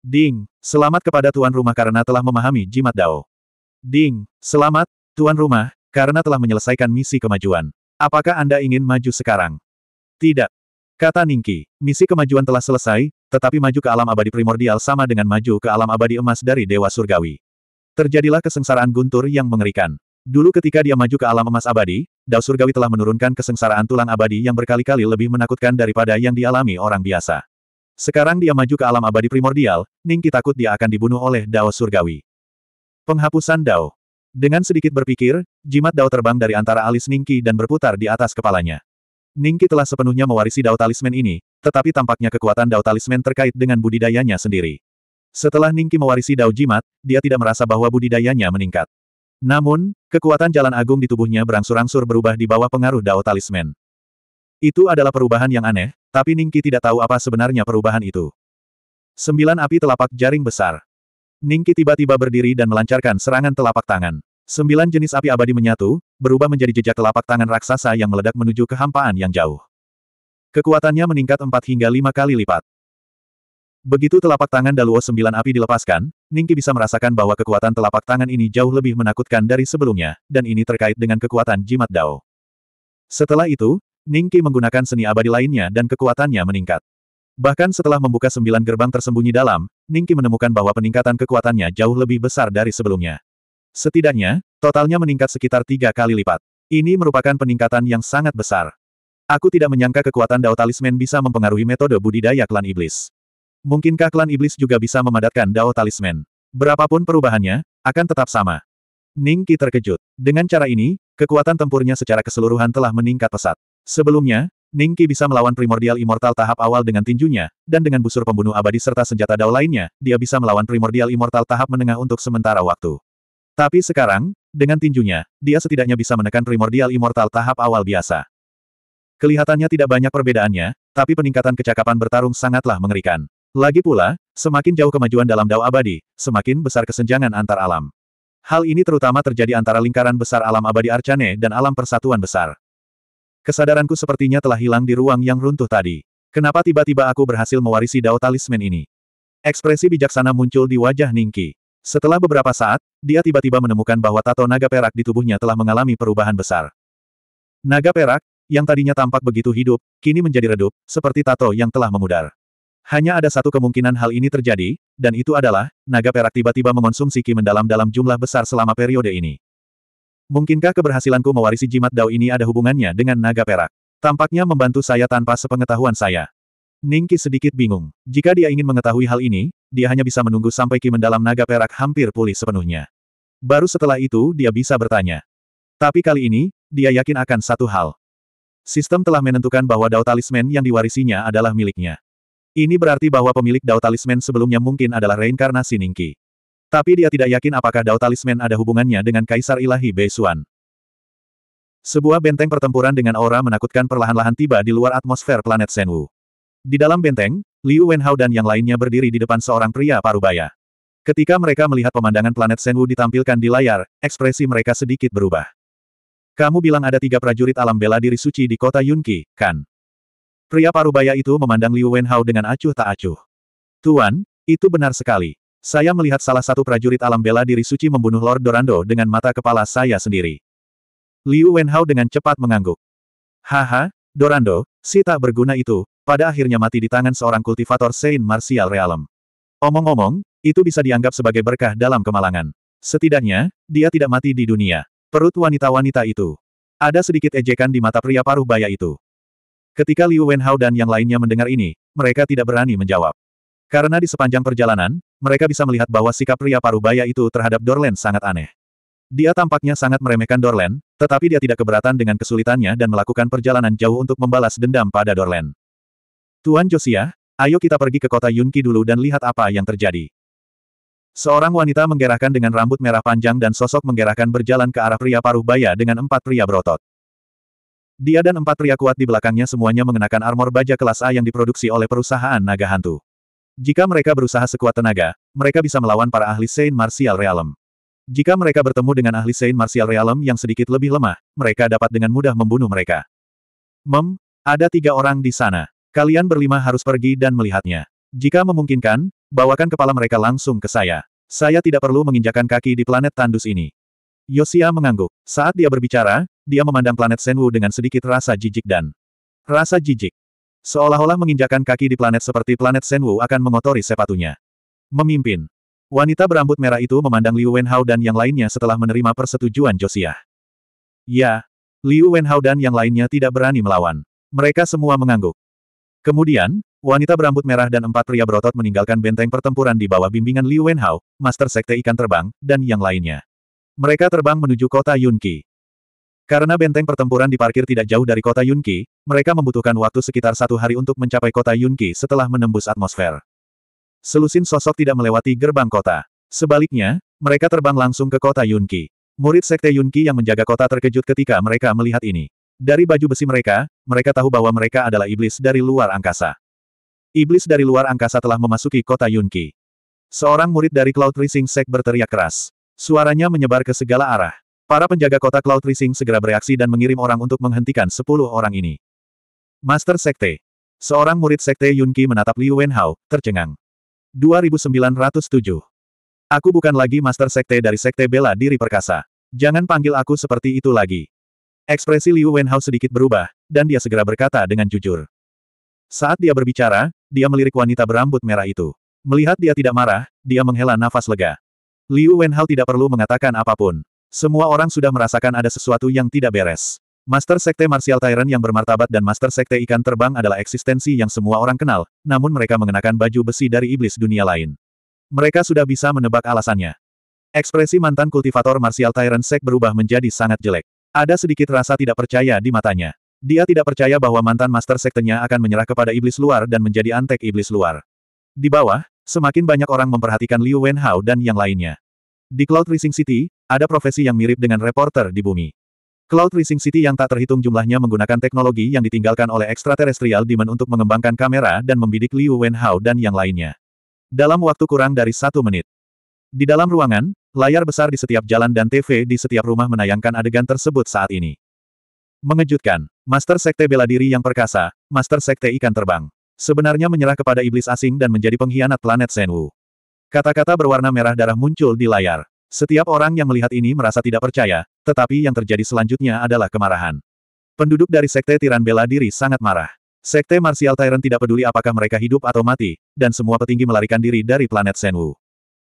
Speaker 1: Ding, selamat kepada tuan rumah karena telah memahami jimat Dao. Ding, selamat, tuan rumah, karena telah menyelesaikan misi kemajuan. Apakah Anda ingin maju sekarang? Tidak. Kata Ningki, misi kemajuan telah selesai, tetapi maju ke alam abadi primordial sama dengan maju ke alam abadi emas dari Dewa Surgawi. Terjadilah kesengsaraan guntur yang mengerikan. Dulu ketika dia maju ke alam emas abadi, Dao Surgawi telah menurunkan kesengsaraan tulang abadi yang berkali-kali lebih menakutkan daripada yang dialami orang biasa. Sekarang dia maju ke alam abadi primordial, Ningki takut dia akan dibunuh oleh Dao Surgawi. Penghapusan Dao. Dengan sedikit berpikir, jimat Dao terbang dari antara alis Ningki dan berputar di atas kepalanya. Ningki telah sepenuhnya mewarisi Dao talisman ini, tetapi tampaknya kekuatan Dao talisman terkait dengan budidayanya sendiri. Setelah Ningki mewarisi Dao jimat, dia tidak merasa bahwa budidayanya meningkat. Namun, kekuatan jalan agung di tubuhnya berangsur-angsur berubah di bawah pengaruh Dao Talisman. Itu adalah perubahan yang aneh, tapi Ningki tidak tahu apa sebenarnya perubahan itu. Sembilan api telapak jaring besar. Ningki tiba-tiba berdiri dan melancarkan serangan telapak tangan. Sembilan jenis api abadi menyatu, berubah menjadi jejak telapak tangan raksasa yang meledak menuju kehampaan yang jauh. Kekuatannya meningkat empat hingga lima kali lipat. Begitu telapak tangan Daluo Sembilan Api dilepaskan, Ningki bisa merasakan bahwa kekuatan telapak tangan ini jauh lebih menakutkan dari sebelumnya, dan ini terkait dengan kekuatan jimat Dao. Setelah itu, Ningki menggunakan seni abadi lainnya dan kekuatannya meningkat. Bahkan setelah membuka sembilan gerbang tersembunyi dalam, Ningki menemukan bahwa peningkatan kekuatannya jauh lebih besar dari sebelumnya. Setidaknya, totalnya meningkat sekitar tiga kali lipat. Ini merupakan peningkatan yang sangat besar. Aku tidak menyangka kekuatan Dao Talisman bisa mempengaruhi metode budidaya klan iblis. Mungkinkah klan iblis juga bisa memadatkan Dao Talisman? Berapapun perubahannya, akan tetap sama. Ning Qi terkejut. Dengan cara ini, kekuatan tempurnya secara keseluruhan telah meningkat pesat. Sebelumnya, Ning Qi bisa melawan primordial immortal tahap awal dengan tinjunya, dan dengan busur pembunuh abadi serta senjata dao lainnya, dia bisa melawan primordial immortal tahap menengah untuk sementara waktu. Tapi sekarang, dengan tinjunya, dia setidaknya bisa menekan primordial immortal tahap awal biasa. Kelihatannya tidak banyak perbedaannya, tapi peningkatan kecakapan bertarung sangatlah mengerikan. Lagi pula, semakin jauh kemajuan dalam dao abadi, semakin besar kesenjangan antar alam. Hal ini terutama terjadi antara lingkaran besar alam abadi Arcane dan alam persatuan besar. Kesadaranku sepertinya telah hilang di ruang yang runtuh tadi. Kenapa tiba-tiba aku berhasil mewarisi dao talisman ini? Ekspresi bijaksana muncul di wajah Ningki. Setelah beberapa saat, dia tiba-tiba menemukan bahwa tato naga perak di tubuhnya telah mengalami perubahan besar. Naga perak, yang tadinya tampak begitu hidup, kini menjadi redup, seperti tato yang telah memudar. Hanya ada satu kemungkinan hal ini terjadi, dan itu adalah, naga perak tiba-tiba mengonsumsi ki mendalam dalam jumlah besar selama periode ini. Mungkinkah keberhasilanku mewarisi jimat Dao ini ada hubungannya dengan naga perak? Tampaknya membantu saya tanpa sepengetahuan saya. Ningki sedikit bingung. Jika dia ingin mengetahui hal ini, dia hanya bisa menunggu sampai ki mendalam naga perak hampir pulih sepenuhnya. Baru setelah itu dia bisa bertanya. Tapi kali ini, dia yakin akan satu hal. Sistem telah menentukan bahwa Dao Talisman yang diwarisinya adalah miliknya. Ini berarti bahwa pemilik Dao Talisman sebelumnya mungkin adalah reinkarnasi Ningki. Tapi dia tidak yakin apakah Dao Talisman ada hubungannya dengan Kaisar Ilahi Beisuan. Sebuah benteng pertempuran dengan aura menakutkan perlahan-lahan tiba di luar atmosfer planet Senwu. Di dalam benteng, Liu Wenhao dan yang lainnya berdiri di depan seorang pria parubaya. Ketika mereka melihat pemandangan planet Senwu ditampilkan di layar, ekspresi mereka sedikit berubah. Kamu bilang ada tiga prajurit alam bela diri suci di kota Yunqi, kan? Pria parubaya itu memandang Liu Wenhao dengan acuh tak acuh. Tuan, itu benar sekali. Saya melihat salah satu prajurit alam bela diri suci membunuh Lord Dorando dengan mata kepala saya sendiri. Liu Wenhao dengan cepat mengangguk. Haha, Dorando, si tak berguna itu, pada akhirnya mati di tangan seorang kultivator Saint Martial Realm. Omong-omong, itu bisa dianggap sebagai berkah dalam kemalangan. Setidaknya, dia tidak mati di dunia. Perut wanita-wanita itu. Ada sedikit ejekan di mata pria paruh baya itu. Ketika Liu Wenhao dan yang lainnya mendengar ini, mereka tidak berani menjawab. Karena di sepanjang perjalanan, mereka bisa melihat bahwa sikap pria parubaya itu terhadap Dorlen sangat aneh. Dia tampaknya sangat meremehkan Dorlen, tetapi dia tidak keberatan dengan kesulitannya dan melakukan perjalanan jauh untuk membalas dendam pada Dorlen. Tuan Josia, ayo kita pergi ke kota Yunki dulu dan lihat apa yang terjadi. Seorang wanita menggerakkan dengan rambut merah panjang dan sosok menggerakkan berjalan ke arah pria paruh baya dengan empat pria berotot. Dia dan empat pria kuat di belakangnya semuanya mengenakan armor baja kelas A yang diproduksi oleh perusahaan naga hantu. Jika mereka berusaha sekuat tenaga, mereka bisa melawan para ahli Saint Martial Realm. Jika mereka bertemu dengan ahli Saint Martial Realm yang sedikit lebih lemah, mereka dapat dengan mudah membunuh mereka. Mem, ada tiga orang di sana. Kalian berlima harus pergi dan melihatnya. Jika memungkinkan, bawakan kepala mereka langsung ke saya. Saya tidak perlu menginjakan kaki di planet tandus ini. Yosia mengangguk. Saat dia berbicara, dia memandang planet Senwu dengan sedikit rasa jijik dan rasa jijik. Seolah-olah menginjakan kaki di planet seperti planet Senwu akan mengotori sepatunya. Memimpin. Wanita berambut merah itu memandang Liu Wenhao dan yang lainnya setelah menerima persetujuan Josiah. Ya, Liu Wenhao dan yang lainnya tidak berani melawan. Mereka semua mengangguk. Kemudian, wanita berambut merah dan empat pria berotot meninggalkan benteng pertempuran di bawah bimbingan Liu Wenhao, Master Sekte Ikan Terbang, dan yang lainnya. Mereka terbang menuju kota Yunqi. Karena benteng pertempuran diparkir tidak jauh dari kota Yunki, mereka membutuhkan waktu sekitar satu hari untuk mencapai kota Yunki setelah menembus atmosfer. Selusin sosok tidak melewati gerbang kota. Sebaliknya, mereka terbang langsung ke kota Yunki. Murid Sekte Yunki yang menjaga kota terkejut ketika mereka melihat ini. Dari baju besi mereka, mereka tahu bahwa mereka adalah iblis dari luar angkasa. Iblis dari luar angkasa telah memasuki kota Yunki. Seorang murid dari Cloud Rising Sek berteriak keras. Suaranya menyebar ke segala arah. Para penjaga kota Cloud Rising segera bereaksi dan mengirim orang untuk menghentikan sepuluh orang ini. Master Sekte. Seorang murid Sekte Yunqi menatap Liu Wenhao, tercengang. 2907. Aku bukan lagi Master Sekte dari Sekte Bela Diri Perkasa. Jangan panggil aku seperti itu lagi. Ekspresi Liu Wenhao sedikit berubah, dan dia segera berkata dengan jujur. Saat dia berbicara, dia melirik wanita berambut merah itu. Melihat dia tidak marah, dia menghela nafas lega. Liu Wenhao tidak perlu mengatakan apapun. Semua orang sudah merasakan ada sesuatu yang tidak beres. Master Sekte Martial Tyrant yang bermartabat dan Master Sekte Ikan Terbang adalah eksistensi yang semua orang kenal, namun mereka mengenakan baju besi dari iblis dunia lain. Mereka sudah bisa menebak alasannya. Ekspresi mantan kultivator Martial Tyrant Sek berubah menjadi sangat jelek. Ada sedikit rasa tidak percaya di matanya. Dia tidak percaya bahwa mantan Master Sektenya akan menyerah kepada iblis luar dan menjadi antek iblis luar. Di bawah, semakin banyak orang memperhatikan Liu Wenhao dan yang lainnya. Di Cloud Rising City, ada profesi yang mirip dengan reporter di bumi. Cloud Racing City yang tak terhitung jumlahnya menggunakan teknologi yang ditinggalkan oleh ekstraterestrial demon untuk mengembangkan kamera dan membidik Liu Wenhao dan yang lainnya. Dalam waktu kurang dari satu menit. Di dalam ruangan, layar besar di setiap jalan dan TV di setiap rumah menayangkan adegan tersebut saat ini. Mengejutkan, Master Sekte Bela Diri yang perkasa, Master Sekte Ikan Terbang. Sebenarnya menyerah kepada iblis asing dan menjadi pengkhianat planet Senwu. Kata-kata berwarna merah darah muncul di layar. Setiap orang yang melihat ini merasa tidak percaya, tetapi yang terjadi selanjutnya adalah kemarahan. Penduduk dari Sekte Tiran Bela Diri sangat marah. Sekte Martial Tyrant tidak peduli apakah mereka hidup atau mati, dan semua petinggi melarikan diri dari planet Senwu.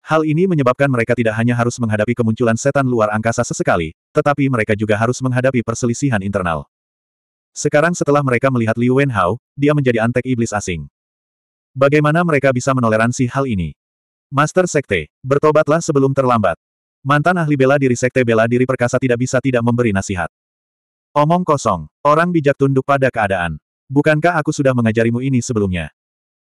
Speaker 1: Hal ini menyebabkan mereka tidak hanya harus menghadapi kemunculan setan luar angkasa sesekali, tetapi mereka juga harus menghadapi perselisihan internal. Sekarang setelah mereka melihat Liu Wenhao, dia menjadi antek iblis asing. Bagaimana mereka bisa menoleransi hal ini? Master Sekte, bertobatlah sebelum terlambat. Mantan ahli bela diri Sekte Bela Diri Perkasa tidak bisa tidak memberi nasihat. Omong kosong, orang bijak tunduk pada keadaan. Bukankah aku sudah mengajarimu ini sebelumnya?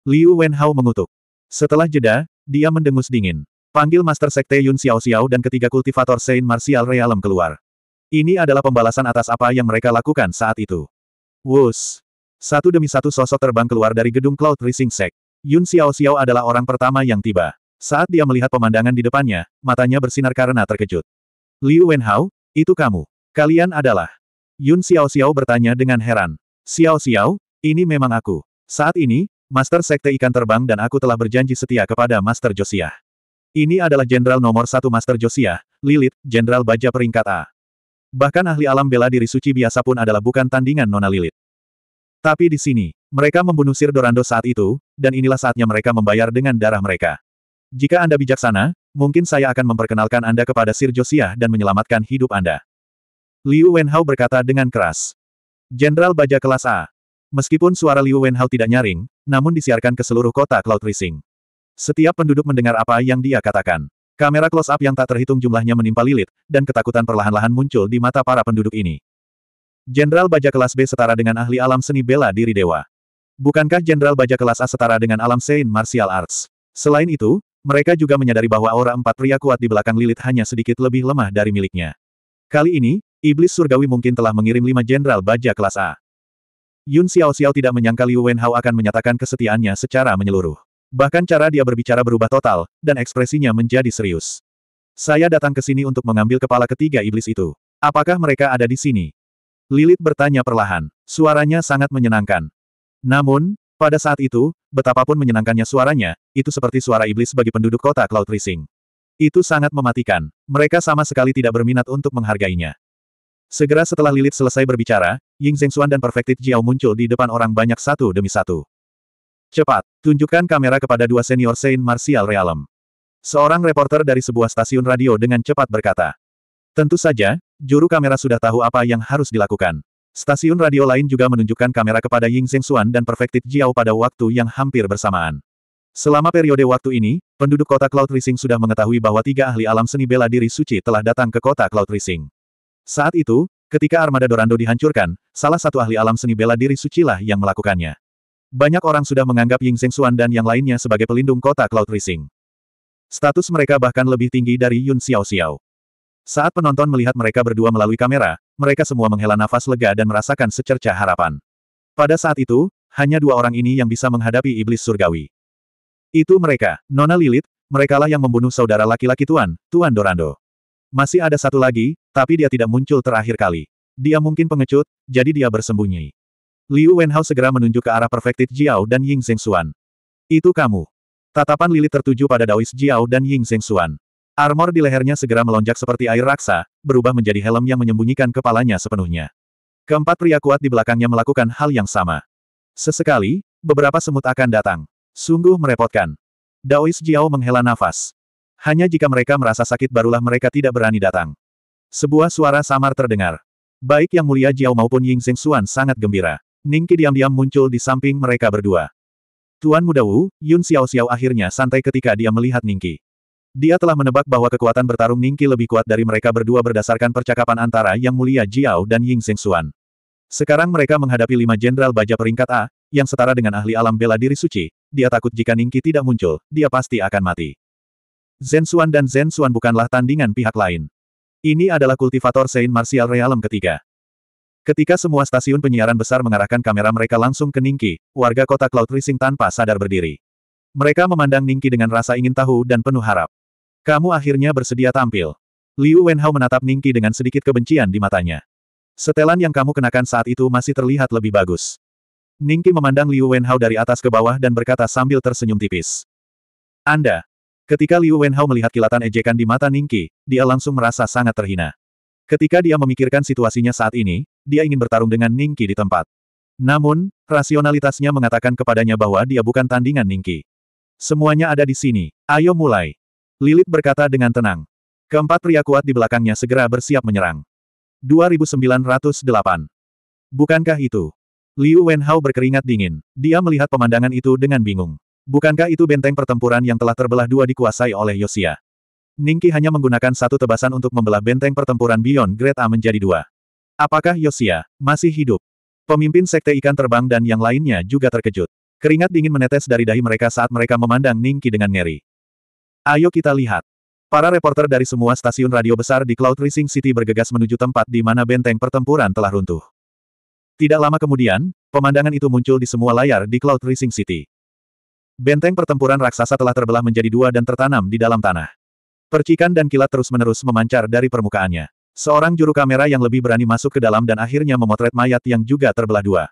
Speaker 1: Liu Wenhao mengutuk. Setelah jeda, dia mendengus dingin. Panggil Master Sekte Yun Xiao Xiao dan ketiga kultivator Saint Martial Realm keluar. Ini adalah pembalasan atas apa yang mereka lakukan saat itu. Wus. Satu demi satu sosok terbang keluar dari gedung Cloud Rising Sect. Yun Xiao Xiao adalah orang pertama yang tiba. Saat dia melihat pemandangan di depannya, matanya bersinar karena terkejut. Liu Wenhao, itu kamu. Kalian adalah? Yun Xiao Xiao bertanya dengan heran. Xiao Xiao, ini memang aku. Saat ini, Master Sekte Ikan Terbang dan aku telah berjanji setia kepada Master Josiah. Ini adalah jenderal nomor satu Master Josiah, Lilith, jenderal baja peringkat A. Bahkan ahli alam bela diri suci biasa pun adalah bukan tandingan Nona Lilith. Tapi di sini, mereka membunuh Sir Dorando saat itu, dan inilah saatnya mereka membayar dengan darah mereka. Jika Anda bijaksana, mungkin saya akan memperkenalkan Anda kepada Sir Josiah dan menyelamatkan hidup Anda. Liu Wenhao berkata dengan keras. Jenderal baja kelas A. Meskipun suara Liu Wenhao tidak nyaring, namun disiarkan ke seluruh kota Cloud Rising. Setiap penduduk mendengar apa yang dia katakan. Kamera close-up yang tak terhitung jumlahnya menimpa Lilit, dan ketakutan perlahan-lahan muncul di mata para penduduk ini. Jenderal baja kelas B setara dengan ahli alam seni bela diri dewa. Bukankah jenderal baja kelas A setara dengan alam Saint Martial Arts? Selain itu, mereka juga menyadari bahwa aura empat pria kuat di belakang Lilith hanya sedikit lebih lemah dari miliknya. Kali ini, Iblis Surgawi mungkin telah mengirim lima jenderal baja kelas A. Yun Xiao Xiao tidak menyangka Liu Wenhao akan menyatakan kesetiaannya secara menyeluruh. Bahkan cara dia berbicara berubah total, dan ekspresinya menjadi serius. Saya datang ke sini untuk mengambil kepala ketiga iblis itu. Apakah mereka ada di sini? Lilith bertanya perlahan. Suaranya sangat menyenangkan. Namun, pada saat itu, betapapun menyenangkannya suaranya, itu seperti suara iblis bagi penduduk kota Cloud Rising. Itu sangat mematikan. Mereka sama sekali tidak berminat untuk menghargainya. Segera setelah Lilith selesai berbicara, Ying Zhengxuan dan Perfected Jiao muncul di depan orang banyak satu demi satu. Cepat, tunjukkan kamera kepada dua senior Saint Martial Realm. Seorang reporter dari sebuah stasiun radio dengan cepat berkata. Tentu saja, juru kamera sudah tahu apa yang harus dilakukan. Stasiun radio lain juga menunjukkan kamera kepada Ying Xuan dan Perfected Jiao pada waktu yang hampir bersamaan. Selama periode waktu ini, penduduk kota Cloud Rising sudah mengetahui bahwa tiga ahli alam seni bela diri suci telah datang ke kota Cloud Rising. Saat itu, ketika armada Dorando dihancurkan, salah satu ahli alam seni bela diri suci lah yang melakukannya. Banyak orang sudah menganggap Ying Xuan dan yang lainnya sebagai pelindung kota Cloud Rising. Status mereka bahkan lebih tinggi dari Yun Xiao Xiao. Saat penonton melihat mereka berdua melalui kamera, mereka semua menghela nafas lega dan merasakan secerca harapan. Pada saat itu, hanya dua orang ini yang bisa menghadapi iblis surgawi. Itu mereka, Nona Lilith, merekalah yang membunuh saudara laki-laki Tuan, Tuan Dorando. Masih ada satu lagi, tapi dia tidak muncul terakhir kali. Dia mungkin pengecut, jadi dia bersembunyi. Liu Wenhao segera menunjuk ke arah Perfected Jiao dan Ying Xuan. Itu kamu. Tatapan Lilith tertuju pada Daois Jiao dan Ying Xuan. Armor di lehernya segera melonjak seperti air raksa, berubah menjadi helm yang menyembunyikan kepalanya sepenuhnya. Keempat pria kuat di belakangnya melakukan hal yang sama. Sesekali, beberapa semut akan datang. Sungguh merepotkan. Daois Jiao menghela nafas. Hanya jika mereka merasa sakit barulah mereka tidak berani datang. Sebuah suara samar terdengar. Baik Yang Mulia Jiao maupun Ying Xing Xuan sangat gembira. Ningki diam-diam muncul di samping mereka berdua. Tuan Muda Wu, Yun Xiao Xiao akhirnya santai ketika dia melihat Ningki. Dia telah menebak bahwa kekuatan bertarung Ningqi lebih kuat dari mereka berdua berdasarkan percakapan antara Yang Mulia Jiao dan Ying Xuan. Sekarang mereka menghadapi lima jenderal baja peringkat A, yang setara dengan ahli alam bela diri suci, dia takut jika Ningqi tidak muncul, dia pasti akan mati. Xuan dan Xuan bukanlah tandingan pihak lain. Ini adalah kultivator Saint Martial Realm ketiga. Ketika semua stasiun penyiaran besar mengarahkan kamera mereka langsung ke Ningki, warga kota Cloud Rising tanpa sadar berdiri. Mereka memandang Ningki dengan rasa ingin tahu dan penuh harap. Kamu akhirnya bersedia tampil. Liu Wenhao menatap Ningki dengan sedikit kebencian di matanya. Setelan yang kamu kenakan saat itu masih terlihat lebih bagus. Ningki memandang Liu Wenhao dari atas ke bawah dan berkata sambil tersenyum tipis. Anda. Ketika Liu Wenhao melihat kilatan ejekan di mata Ningki, dia langsung merasa sangat terhina. Ketika dia memikirkan situasinya saat ini, dia ingin bertarung dengan Ningki di tempat. Namun, rasionalitasnya mengatakan kepadanya bahwa dia bukan tandingan Ningki. Semuanya ada di sini, ayo mulai. Lilith berkata dengan tenang. Keempat pria kuat di belakangnya segera bersiap menyerang. 2908. Bukankah itu? Liu Wenhao berkeringat dingin. Dia melihat pemandangan itu dengan bingung. Bukankah itu benteng pertempuran yang telah terbelah dua dikuasai oleh Yosia? Ningki hanya menggunakan satu tebasan untuk membelah benteng pertempuran Beyond Great A menjadi dua. Apakah Yosia masih hidup? Pemimpin sekte ikan terbang dan yang lainnya juga terkejut. Keringat dingin menetes dari dahi mereka saat mereka memandang Ningki dengan ngeri. Ayo kita lihat. Para reporter dari semua stasiun radio besar di Cloud Racing City bergegas menuju tempat di mana benteng pertempuran telah runtuh. Tidak lama kemudian, pemandangan itu muncul di semua layar di Cloud Racing City. Benteng pertempuran raksasa telah terbelah menjadi dua dan tertanam di dalam tanah. Percikan dan kilat terus-menerus memancar dari permukaannya. Seorang juru kamera yang lebih berani masuk ke dalam dan akhirnya memotret mayat yang juga terbelah dua.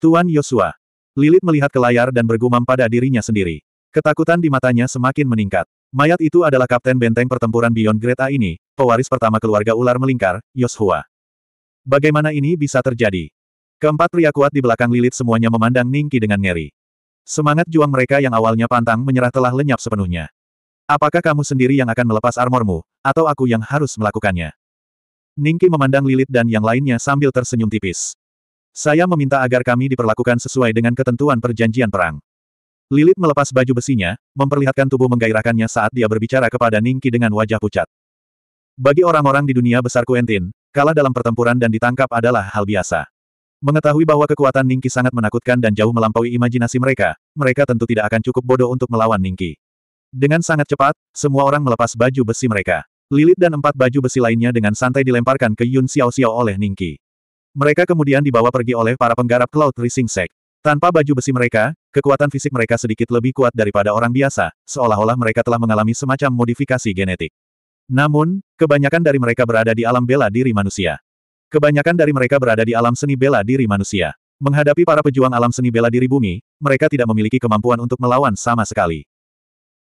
Speaker 1: Tuan Yosua. Lilith melihat ke layar dan bergumam pada dirinya sendiri. Ketakutan di matanya semakin meningkat. Mayat itu adalah kapten benteng pertempuran Beyond Great A ini, pewaris pertama keluarga ular melingkar, Yoshua. Bagaimana ini bisa terjadi? Keempat pria kuat di belakang Lilit semuanya memandang Ningki dengan ngeri. Semangat juang mereka yang awalnya pantang menyerah telah lenyap sepenuhnya. Apakah kamu sendiri yang akan melepas armormu, atau aku yang harus melakukannya? Ningki memandang Lilit dan yang lainnya sambil tersenyum tipis. Saya meminta agar kami diperlakukan sesuai dengan ketentuan perjanjian perang. Lilit melepas baju besinya, memperlihatkan tubuh menggairahkannya saat dia berbicara kepada Ningki dengan wajah pucat. Bagi orang-orang di dunia besar Quentin, kalah dalam pertempuran dan ditangkap adalah hal biasa. Mengetahui bahwa kekuatan Ningki sangat menakutkan dan jauh melampaui imajinasi mereka, mereka tentu tidak akan cukup bodoh untuk melawan Ningki. Dengan sangat cepat, semua orang melepas baju besi mereka. Lilit dan empat baju besi lainnya dengan santai dilemparkan ke Yun Xiao Xiao oleh Ningki. Mereka kemudian dibawa pergi oleh para penggarap Cloud Rising Sect. Tanpa baju besi mereka, Kekuatan fisik mereka sedikit lebih kuat daripada orang biasa, seolah-olah mereka telah mengalami semacam modifikasi genetik. Namun, kebanyakan dari mereka berada di alam bela diri manusia. Kebanyakan dari mereka berada di alam seni bela diri manusia. Menghadapi para pejuang alam seni bela diri bumi, mereka tidak memiliki kemampuan untuk melawan sama sekali.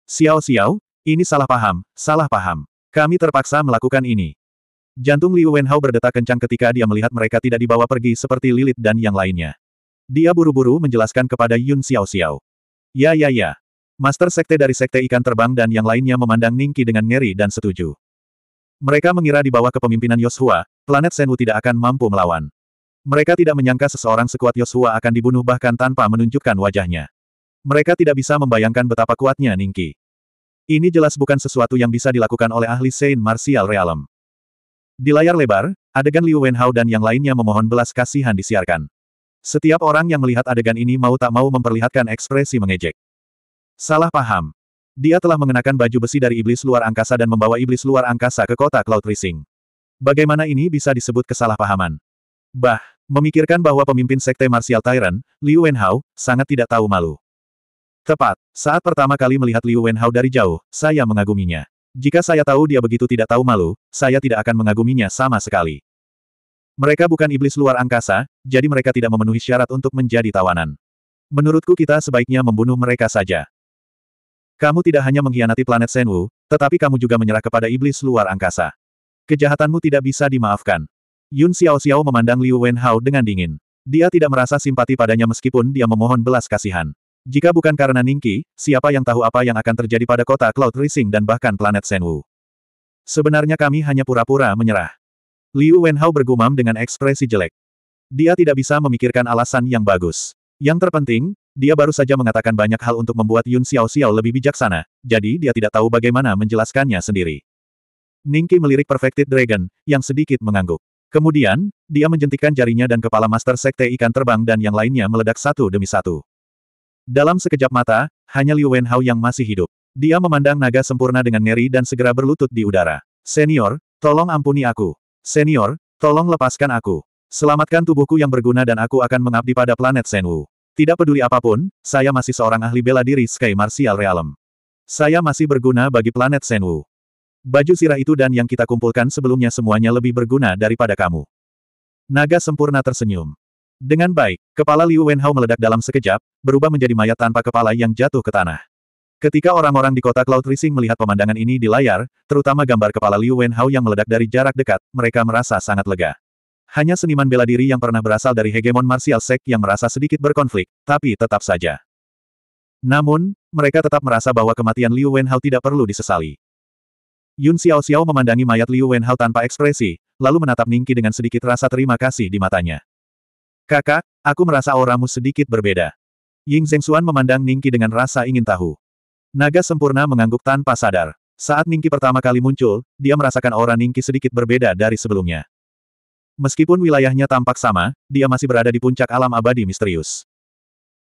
Speaker 1: Xiao Xiao, ini salah paham, salah paham. Kami terpaksa melakukan ini. Jantung Liu Wenhao berdetak kencang ketika dia melihat mereka tidak dibawa pergi seperti Lilith dan yang lainnya. Dia buru-buru menjelaskan kepada Yun Xiao Xiao. Ya ya ya. Master Sekte dari Sekte Ikan Terbang dan yang lainnya memandang Ningki dengan ngeri dan setuju. Mereka mengira di bawah kepemimpinan Yoshua, planet Senwu tidak akan mampu melawan. Mereka tidak menyangka seseorang sekuat Yoshua akan dibunuh bahkan tanpa menunjukkan wajahnya. Mereka tidak bisa membayangkan betapa kuatnya Ningki. Ini jelas bukan sesuatu yang bisa dilakukan oleh ahli Saint Martial Realm. Di layar lebar, adegan Liu Wenhao dan yang lainnya memohon belas kasihan disiarkan. Setiap orang yang melihat adegan ini mau tak mau memperlihatkan ekspresi mengejek. Salah paham. Dia telah mengenakan baju besi dari iblis luar angkasa dan membawa iblis luar angkasa ke kota Cloud Rising. Bagaimana ini bisa disebut kesalahpahaman? Bah, memikirkan bahwa pemimpin sekte Martial Tyrant, Liu Wenhao, sangat tidak tahu malu. Tepat, saat pertama kali melihat Liu Wenhao dari jauh, saya mengaguminya. Jika saya tahu dia begitu tidak tahu malu, saya tidak akan mengaguminya sama sekali. Mereka bukan iblis luar angkasa, jadi mereka tidak memenuhi syarat untuk menjadi tawanan. Menurutku kita sebaiknya membunuh mereka saja. Kamu tidak hanya mengkhianati planet Senwu, tetapi kamu juga menyerah kepada iblis luar angkasa. Kejahatanmu tidak bisa dimaafkan. Yun Xiao Xiao memandang Liu Wenhao dengan dingin. Dia tidak merasa simpati padanya meskipun dia memohon belas kasihan. Jika bukan karena Ningki, siapa yang tahu apa yang akan terjadi pada kota Cloud Rising dan bahkan planet Senwu. Sebenarnya kami hanya pura-pura menyerah. Liu Wenhao bergumam dengan ekspresi jelek. Dia tidak bisa memikirkan alasan yang bagus. Yang terpenting, dia baru saja mengatakan banyak hal untuk membuat Yun Xiao Xiao lebih bijaksana, jadi dia tidak tahu bagaimana menjelaskannya sendiri. Ningki melirik Perfected Dragon, yang sedikit mengangguk. Kemudian, dia menjentikkan jarinya dan kepala Master Sekte Ikan Terbang dan yang lainnya meledak satu demi satu. Dalam sekejap mata, hanya Liu Wenhao yang masih hidup. Dia memandang naga sempurna dengan ngeri dan segera berlutut di udara. Senior, tolong ampuni aku. Senior, tolong lepaskan aku. Selamatkan tubuhku yang berguna dan aku akan mengabdi pada planet Senwu. Tidak peduli apapun, saya masih seorang ahli bela diri Sky Martial Realm. Saya masih berguna bagi planet Senwu. Baju sirah itu dan yang kita kumpulkan sebelumnya semuanya lebih berguna daripada kamu. Naga sempurna tersenyum. Dengan baik, kepala Liu Wenhao meledak dalam sekejap, berubah menjadi mayat tanpa kepala yang jatuh ke tanah. Ketika orang-orang di kota Cloud Rising melihat pemandangan ini di layar, terutama gambar kepala Liu Wenhao yang meledak dari jarak dekat, mereka merasa sangat lega. Hanya seniman bela diri yang pernah berasal dari hegemon martial sek yang merasa sedikit berkonflik, tapi tetap saja. Namun, mereka tetap merasa bahwa kematian Liu Wenhao tidak perlu disesali. Yun Xiao Xiao memandangi mayat Liu Wenhao tanpa ekspresi, lalu menatap Ningki dengan sedikit rasa terima kasih di matanya. Kakak, aku merasa auramu sedikit berbeda. Ying Zeng Zhengxuan memandang Ningki dengan rasa ingin tahu. Naga sempurna mengangguk tanpa sadar. Saat Ningki pertama kali muncul, dia merasakan aura Ningki sedikit berbeda dari sebelumnya. Meskipun wilayahnya tampak sama, dia masih berada di puncak alam abadi misterius.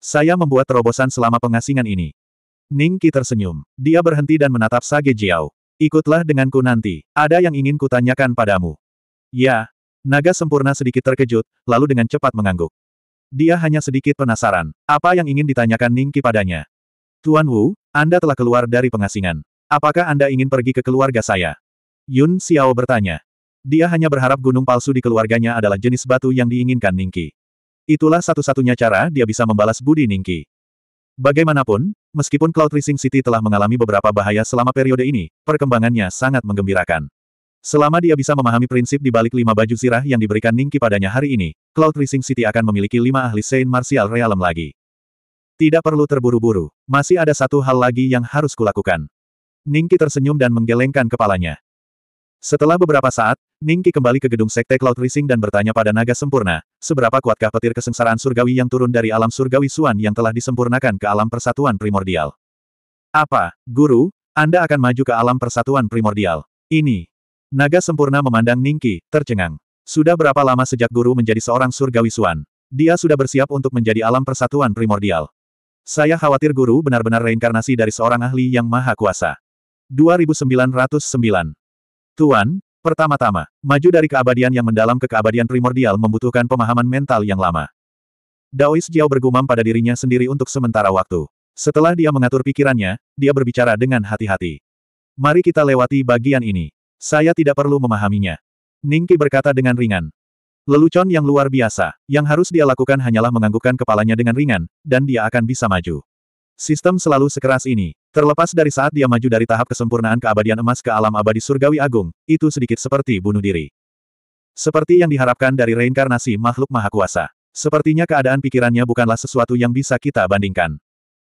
Speaker 1: Saya membuat terobosan selama pengasingan ini. Ningki tersenyum. Dia berhenti dan menatap Sage Jiao. Ikutlah denganku nanti. Ada yang ingin kutanyakan padamu. Ya. Naga sempurna sedikit terkejut, lalu dengan cepat mengangguk. Dia hanya sedikit penasaran. Apa yang ingin ditanyakan Ningki padanya? Tuan Wu, anda telah keluar dari pengasingan. Apakah Anda ingin pergi ke keluarga saya? Yun Xiao bertanya. Dia hanya berharap gunung palsu di keluarganya adalah jenis batu yang diinginkan Ningki. Itulah satu-satunya cara dia bisa membalas budi Ningki. Bagaimanapun, meskipun Cloud Rising City telah mengalami beberapa bahaya selama periode ini, perkembangannya sangat menggembirakan. Selama dia bisa memahami prinsip di balik lima baju zirah yang diberikan Ningki padanya hari ini, Cloud Rising City akan memiliki lima ahli Saint Martial Realm lagi. Tidak perlu terburu-buru, masih ada satu hal lagi yang harus kulakukan. Ningki tersenyum dan menggelengkan kepalanya. Setelah beberapa saat, Ningki kembali ke gedung Sekte Cloud Rising dan bertanya pada naga sempurna, seberapa kuatkah petir kesengsaraan surgawi yang turun dari alam surgawi Suan yang telah disempurnakan ke alam persatuan primordial? Apa, guru, Anda akan maju ke alam persatuan primordial? Ini. Naga sempurna memandang Ningki, tercengang. Sudah berapa lama sejak guru menjadi seorang surgawi Suan? Dia sudah bersiap untuk menjadi alam persatuan primordial. Saya khawatir guru benar-benar reinkarnasi dari seorang ahli yang maha kuasa. 2909 Tuan, pertama-tama, maju dari keabadian yang mendalam ke keabadian primordial membutuhkan pemahaman mental yang lama. Daois Jiao bergumam pada dirinya sendiri untuk sementara waktu. Setelah dia mengatur pikirannya, dia berbicara dengan hati-hati. Mari kita lewati bagian ini. Saya tidak perlu memahaminya. Ningki berkata dengan ringan. Lelucon yang luar biasa, yang harus dia lakukan hanyalah menganggukkan kepalanya dengan ringan, dan dia akan bisa maju. Sistem selalu sekeras ini, terlepas dari saat dia maju dari tahap kesempurnaan keabadian emas ke alam abadi surgawi agung, itu sedikit seperti bunuh diri. Seperti yang diharapkan dari reinkarnasi makhluk maha kuasa. Sepertinya keadaan pikirannya bukanlah sesuatu yang bisa kita bandingkan.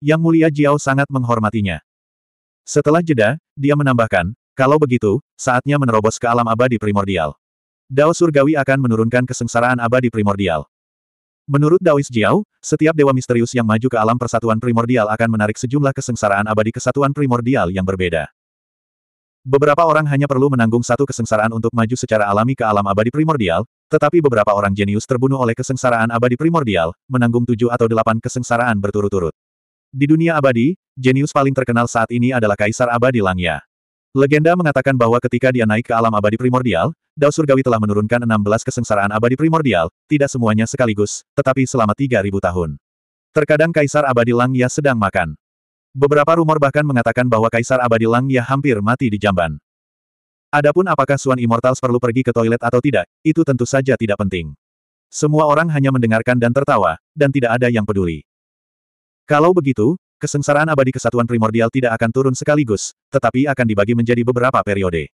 Speaker 1: Yang mulia Jiao sangat menghormatinya. Setelah jeda, dia menambahkan, kalau begitu, saatnya menerobos ke alam abadi primordial. Dao Surgawi akan menurunkan kesengsaraan abadi primordial. Menurut Daois Jiao, setiap dewa misterius yang maju ke alam persatuan primordial akan menarik sejumlah kesengsaraan abadi kesatuan primordial yang berbeda. Beberapa orang hanya perlu menanggung satu kesengsaraan untuk maju secara alami ke alam abadi primordial, tetapi beberapa orang jenius terbunuh oleh kesengsaraan abadi primordial, menanggung tujuh atau delapan kesengsaraan berturut-turut. Di dunia abadi, jenius paling terkenal saat ini adalah Kaisar Abadi Langya. Legenda mengatakan bahwa ketika dia naik ke alam abadi primordial, Dao Surgawi telah menurunkan 16 kesengsaraan abadi primordial, tidak semuanya sekaligus, tetapi selama 3000 tahun. Terkadang Kaisar Abadi Langya sedang makan. Beberapa rumor bahkan mengatakan bahwa Kaisar Abadi Langya hampir mati di jamban. Adapun apakah Suan Immortals perlu pergi ke toilet atau tidak, itu tentu saja tidak penting. Semua orang hanya mendengarkan dan tertawa, dan tidak ada yang peduli. Kalau begitu, Kesengsaraan abadi kesatuan primordial tidak akan turun sekaligus, tetapi akan dibagi menjadi beberapa periode.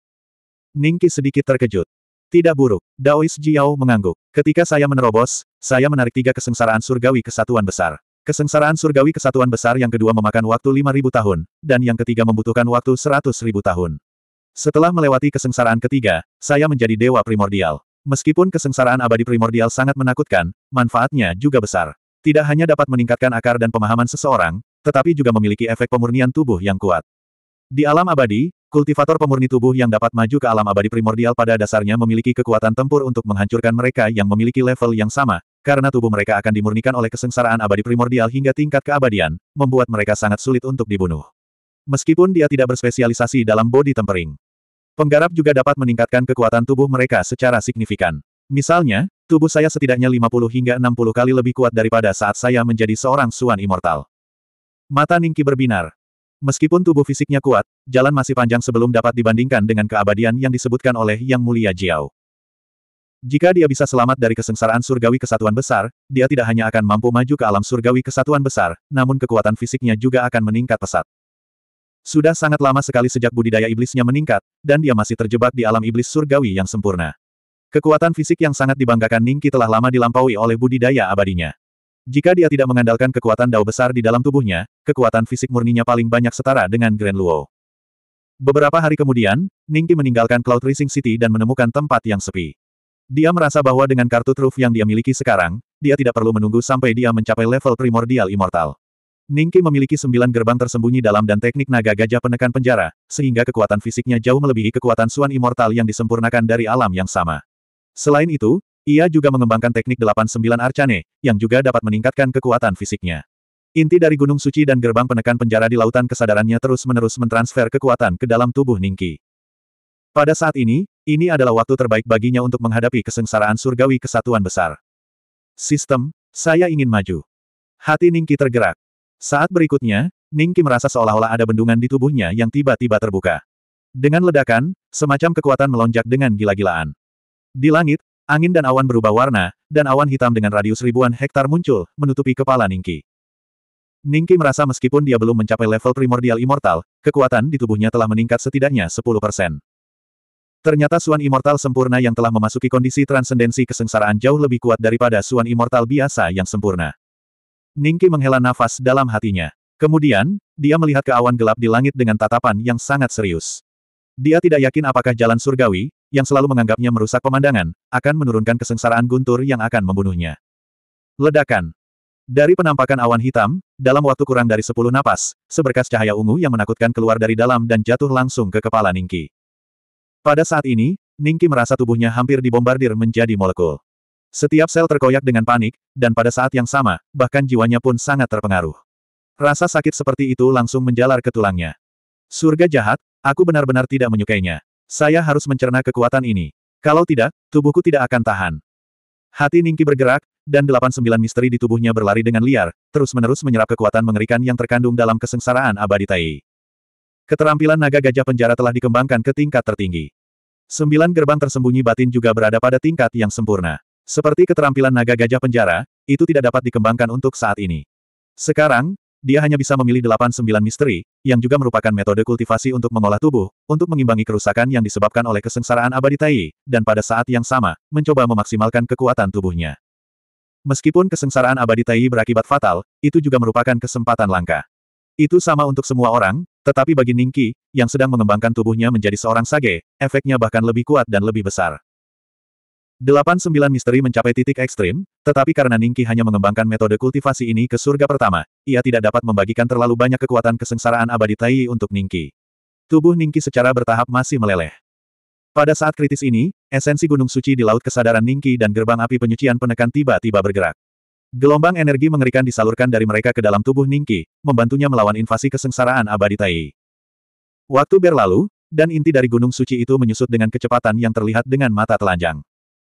Speaker 1: Ningki sedikit terkejut. Tidak buruk, Daois Jiao mengangguk. Ketika saya menerobos, saya menarik tiga kesengsaraan surgawi kesatuan besar. Kesengsaraan surgawi kesatuan besar yang kedua memakan waktu 5.000 tahun, dan yang ketiga membutuhkan waktu 100.000 tahun. Setelah melewati kesengsaraan ketiga, saya menjadi dewa primordial. Meskipun kesengsaraan abadi primordial sangat menakutkan, manfaatnya juga besar. Tidak hanya dapat meningkatkan akar dan pemahaman seseorang, tetapi juga memiliki efek pemurnian tubuh yang kuat. Di alam abadi, kultivator pemurni tubuh yang dapat maju ke alam abadi primordial pada dasarnya memiliki kekuatan tempur untuk menghancurkan mereka yang memiliki level yang sama, karena tubuh mereka akan dimurnikan oleh kesengsaraan abadi primordial hingga tingkat keabadian, membuat mereka sangat sulit untuk dibunuh. Meskipun dia tidak berspesialisasi dalam body tempering. Penggarap juga dapat meningkatkan kekuatan tubuh mereka secara signifikan. Misalnya, tubuh saya setidaknya 50 hingga 60 kali lebih kuat daripada saat saya menjadi seorang Suan Immortal. Mata Ningki berbinar. Meskipun tubuh fisiknya kuat, jalan masih panjang sebelum dapat dibandingkan dengan keabadian yang disebutkan oleh Yang Mulia Jiao. Jika dia bisa selamat dari kesengsaraan surgawi kesatuan besar, dia tidak hanya akan mampu maju ke alam surgawi kesatuan besar, namun kekuatan fisiknya juga akan meningkat pesat. Sudah sangat lama sekali sejak budidaya iblisnya meningkat, dan dia masih terjebak di alam iblis surgawi yang sempurna. Kekuatan fisik yang sangat dibanggakan Ningki telah lama dilampaui oleh budidaya abadinya. Jika dia tidak mengandalkan kekuatan dao besar di dalam tubuhnya, kekuatan fisik murninya paling banyak setara dengan Grand Luo. Beberapa hari kemudian, Ningki meninggalkan Cloud Racing City dan menemukan tempat yang sepi. Dia merasa bahwa dengan kartu truf yang dia miliki sekarang, dia tidak perlu menunggu sampai dia mencapai level primordial immortal. Ningki memiliki sembilan gerbang tersembunyi dalam dan teknik naga gajah penekan penjara, sehingga kekuatan fisiknya jauh melebihi kekuatan Suan Immortal yang disempurnakan dari alam yang sama. Selain itu, ia juga mengembangkan teknik 89 Arcane, yang juga dapat meningkatkan kekuatan fisiknya. Inti dari Gunung Suci dan gerbang penekan penjara di lautan kesadarannya terus-menerus mentransfer kekuatan ke dalam tubuh Ningki. Pada saat ini, ini adalah waktu terbaik baginya untuk menghadapi kesengsaraan surgawi kesatuan besar. Sistem, saya ingin maju. Hati Ningki tergerak. Saat berikutnya, Ningki merasa seolah-olah ada bendungan di tubuhnya yang tiba-tiba terbuka. Dengan ledakan, semacam kekuatan melonjak dengan gila-gilaan. Di langit, Angin dan awan berubah warna, dan awan hitam dengan radius ribuan hektar muncul, menutupi kepala Ningki. Ningki merasa meskipun dia belum mencapai level primordial immortal, kekuatan di tubuhnya telah meningkat setidaknya 10 persen. Ternyata Suan Immortal sempurna yang telah memasuki kondisi transendensi kesengsaraan jauh lebih kuat daripada Suan Immortal biasa yang sempurna. Ningki menghela nafas dalam hatinya. Kemudian, dia melihat ke awan gelap di langit dengan tatapan yang sangat serius. Dia tidak yakin apakah jalan surgawi, yang selalu menganggapnya merusak pemandangan, akan menurunkan kesengsaraan guntur yang akan membunuhnya. Ledakan. Dari penampakan awan hitam, dalam waktu kurang dari sepuluh napas, seberkas cahaya ungu yang menakutkan keluar dari dalam dan jatuh langsung ke kepala Ningki. Pada saat ini, Ningki merasa tubuhnya hampir dibombardir menjadi molekul. Setiap sel terkoyak dengan panik, dan pada saat yang sama, bahkan jiwanya pun sangat terpengaruh. Rasa sakit seperti itu langsung menjalar ke tulangnya. Surga jahat, aku benar-benar tidak menyukainya. Saya harus mencerna kekuatan ini. Kalau tidak, tubuhku tidak akan tahan. Hati Ningki bergerak, dan delapan sembilan misteri di tubuhnya berlari dengan liar, terus-menerus menyerap kekuatan mengerikan yang terkandung dalam kesengsaraan abadi Tai. Keterampilan naga gajah penjara telah dikembangkan ke tingkat tertinggi. Sembilan gerbang tersembunyi batin juga berada pada tingkat yang sempurna. Seperti keterampilan naga gajah penjara, itu tidak dapat dikembangkan untuk saat ini. Sekarang, dia hanya bisa memilih 8-9 misteri, yang juga merupakan metode kultivasi untuk mengolah tubuh, untuk mengimbangi kerusakan yang disebabkan oleh kesengsaraan abadi Tai, dan pada saat yang sama, mencoba memaksimalkan kekuatan tubuhnya. Meskipun kesengsaraan abadi Tai berakibat fatal, itu juga merupakan kesempatan langka. Itu sama untuk semua orang, tetapi bagi Ningki, yang sedang mengembangkan tubuhnya menjadi seorang sage, efeknya bahkan lebih kuat dan lebih besar. Delapan sembilan misteri mencapai titik ekstrim, tetapi karena Ningki hanya mengembangkan metode kultivasi ini ke surga pertama, ia tidak dapat membagikan terlalu banyak kekuatan kesengsaraan abadi Tai untuk Ningki. Tubuh Ningki secara bertahap masih meleleh. Pada saat kritis ini, esensi gunung suci di laut kesadaran Ningki dan gerbang api penyucian penekan tiba-tiba bergerak. Gelombang energi mengerikan disalurkan dari mereka ke dalam tubuh Ningki, membantunya melawan invasi kesengsaraan abadi Tai. Waktu berlalu, dan inti dari gunung suci itu menyusut dengan kecepatan yang terlihat dengan mata telanjang.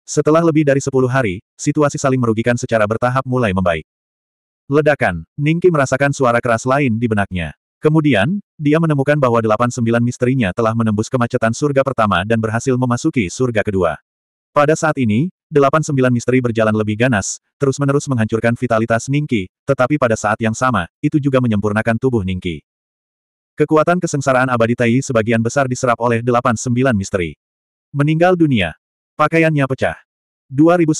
Speaker 1: Setelah lebih dari sepuluh hari, situasi saling merugikan secara bertahap mulai membaik. Ledakan, Ningki merasakan suara keras lain di benaknya. Kemudian, dia menemukan bahwa delapan sembilan misterinya telah menembus kemacetan surga pertama dan berhasil memasuki surga kedua. Pada saat ini, delapan sembilan misteri berjalan lebih ganas, terus-menerus menghancurkan vitalitas Ningki, tetapi pada saat yang sama, itu juga menyempurnakan tubuh Ningki. Kekuatan kesengsaraan abadi Tai sebagian besar diserap oleh delapan sembilan misteri. Meninggal dunia, Pakaiannya pecah. 2910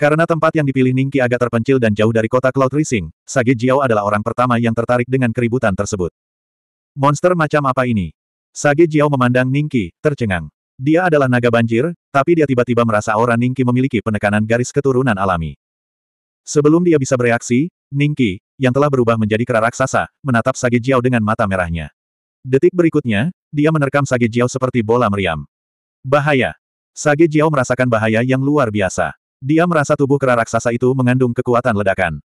Speaker 1: Karena tempat yang dipilih Ningki agak terpencil dan jauh dari kota Cloud Rising, Sage Jiao adalah orang pertama yang tertarik dengan keributan tersebut. Monster macam apa ini? Sage Jiao memandang Ningki, tercengang. Dia adalah naga banjir, tapi dia tiba-tiba merasa aura Ningki memiliki penekanan garis keturunan alami. Sebelum dia bisa bereaksi, Ningki, yang telah berubah menjadi kera raksasa, menatap Sage Jiao dengan mata merahnya. Detik berikutnya, dia menerkam Sage Jiao seperti bola meriam. Bahaya. Sage Jiao merasakan bahaya yang luar biasa. Dia merasa tubuh kera raksasa itu mengandung kekuatan ledakan.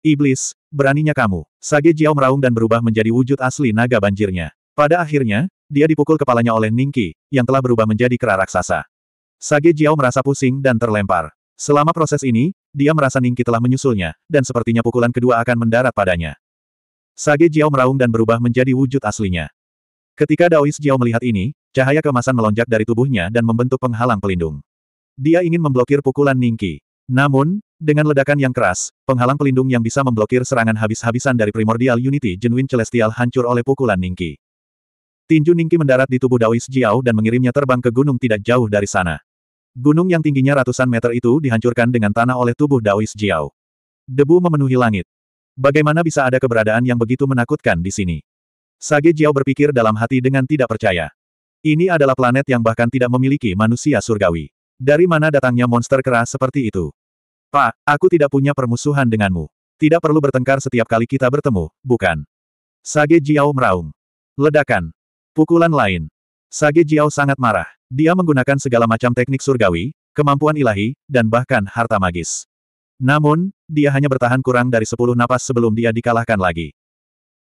Speaker 1: Iblis, beraninya kamu. Sage Jiao meraung dan berubah menjadi wujud asli naga banjirnya. Pada akhirnya, dia dipukul kepalanya oleh Ningki, yang telah berubah menjadi kera raksasa. Sage Jiao merasa pusing dan terlempar. Selama proses ini, dia merasa Ningki telah menyusulnya, dan sepertinya pukulan kedua akan mendarat padanya. Sage Jiao meraung dan berubah menjadi wujud aslinya. Ketika Daois Jiao melihat ini, Cahaya kemasan melonjak dari tubuhnya dan membentuk penghalang pelindung. Dia ingin memblokir pukulan Ningki. Namun, dengan ledakan yang keras, penghalang pelindung yang bisa memblokir serangan habis-habisan dari Primordial Unity Jenwin Celestial hancur oleh pukulan Ningki. Tinju Ningki mendarat di tubuh Daois Jiao dan mengirimnya terbang ke gunung tidak jauh dari sana. Gunung yang tingginya ratusan meter itu dihancurkan dengan tanah oleh tubuh Daois Jiao. Debu memenuhi langit. Bagaimana bisa ada keberadaan yang begitu menakutkan di sini? Sage Jiao berpikir dalam hati dengan tidak percaya. Ini adalah planet yang bahkan tidak memiliki manusia surgawi. Dari mana datangnya monster keras seperti itu? Pak, aku tidak punya permusuhan denganmu. Tidak perlu bertengkar setiap kali kita bertemu, bukan? Sage Jiao meraung. Ledakan. Pukulan lain. Sage Jiao sangat marah. Dia menggunakan segala macam teknik surgawi, kemampuan ilahi, dan bahkan harta magis. Namun, dia hanya bertahan kurang dari sepuluh napas sebelum dia dikalahkan lagi.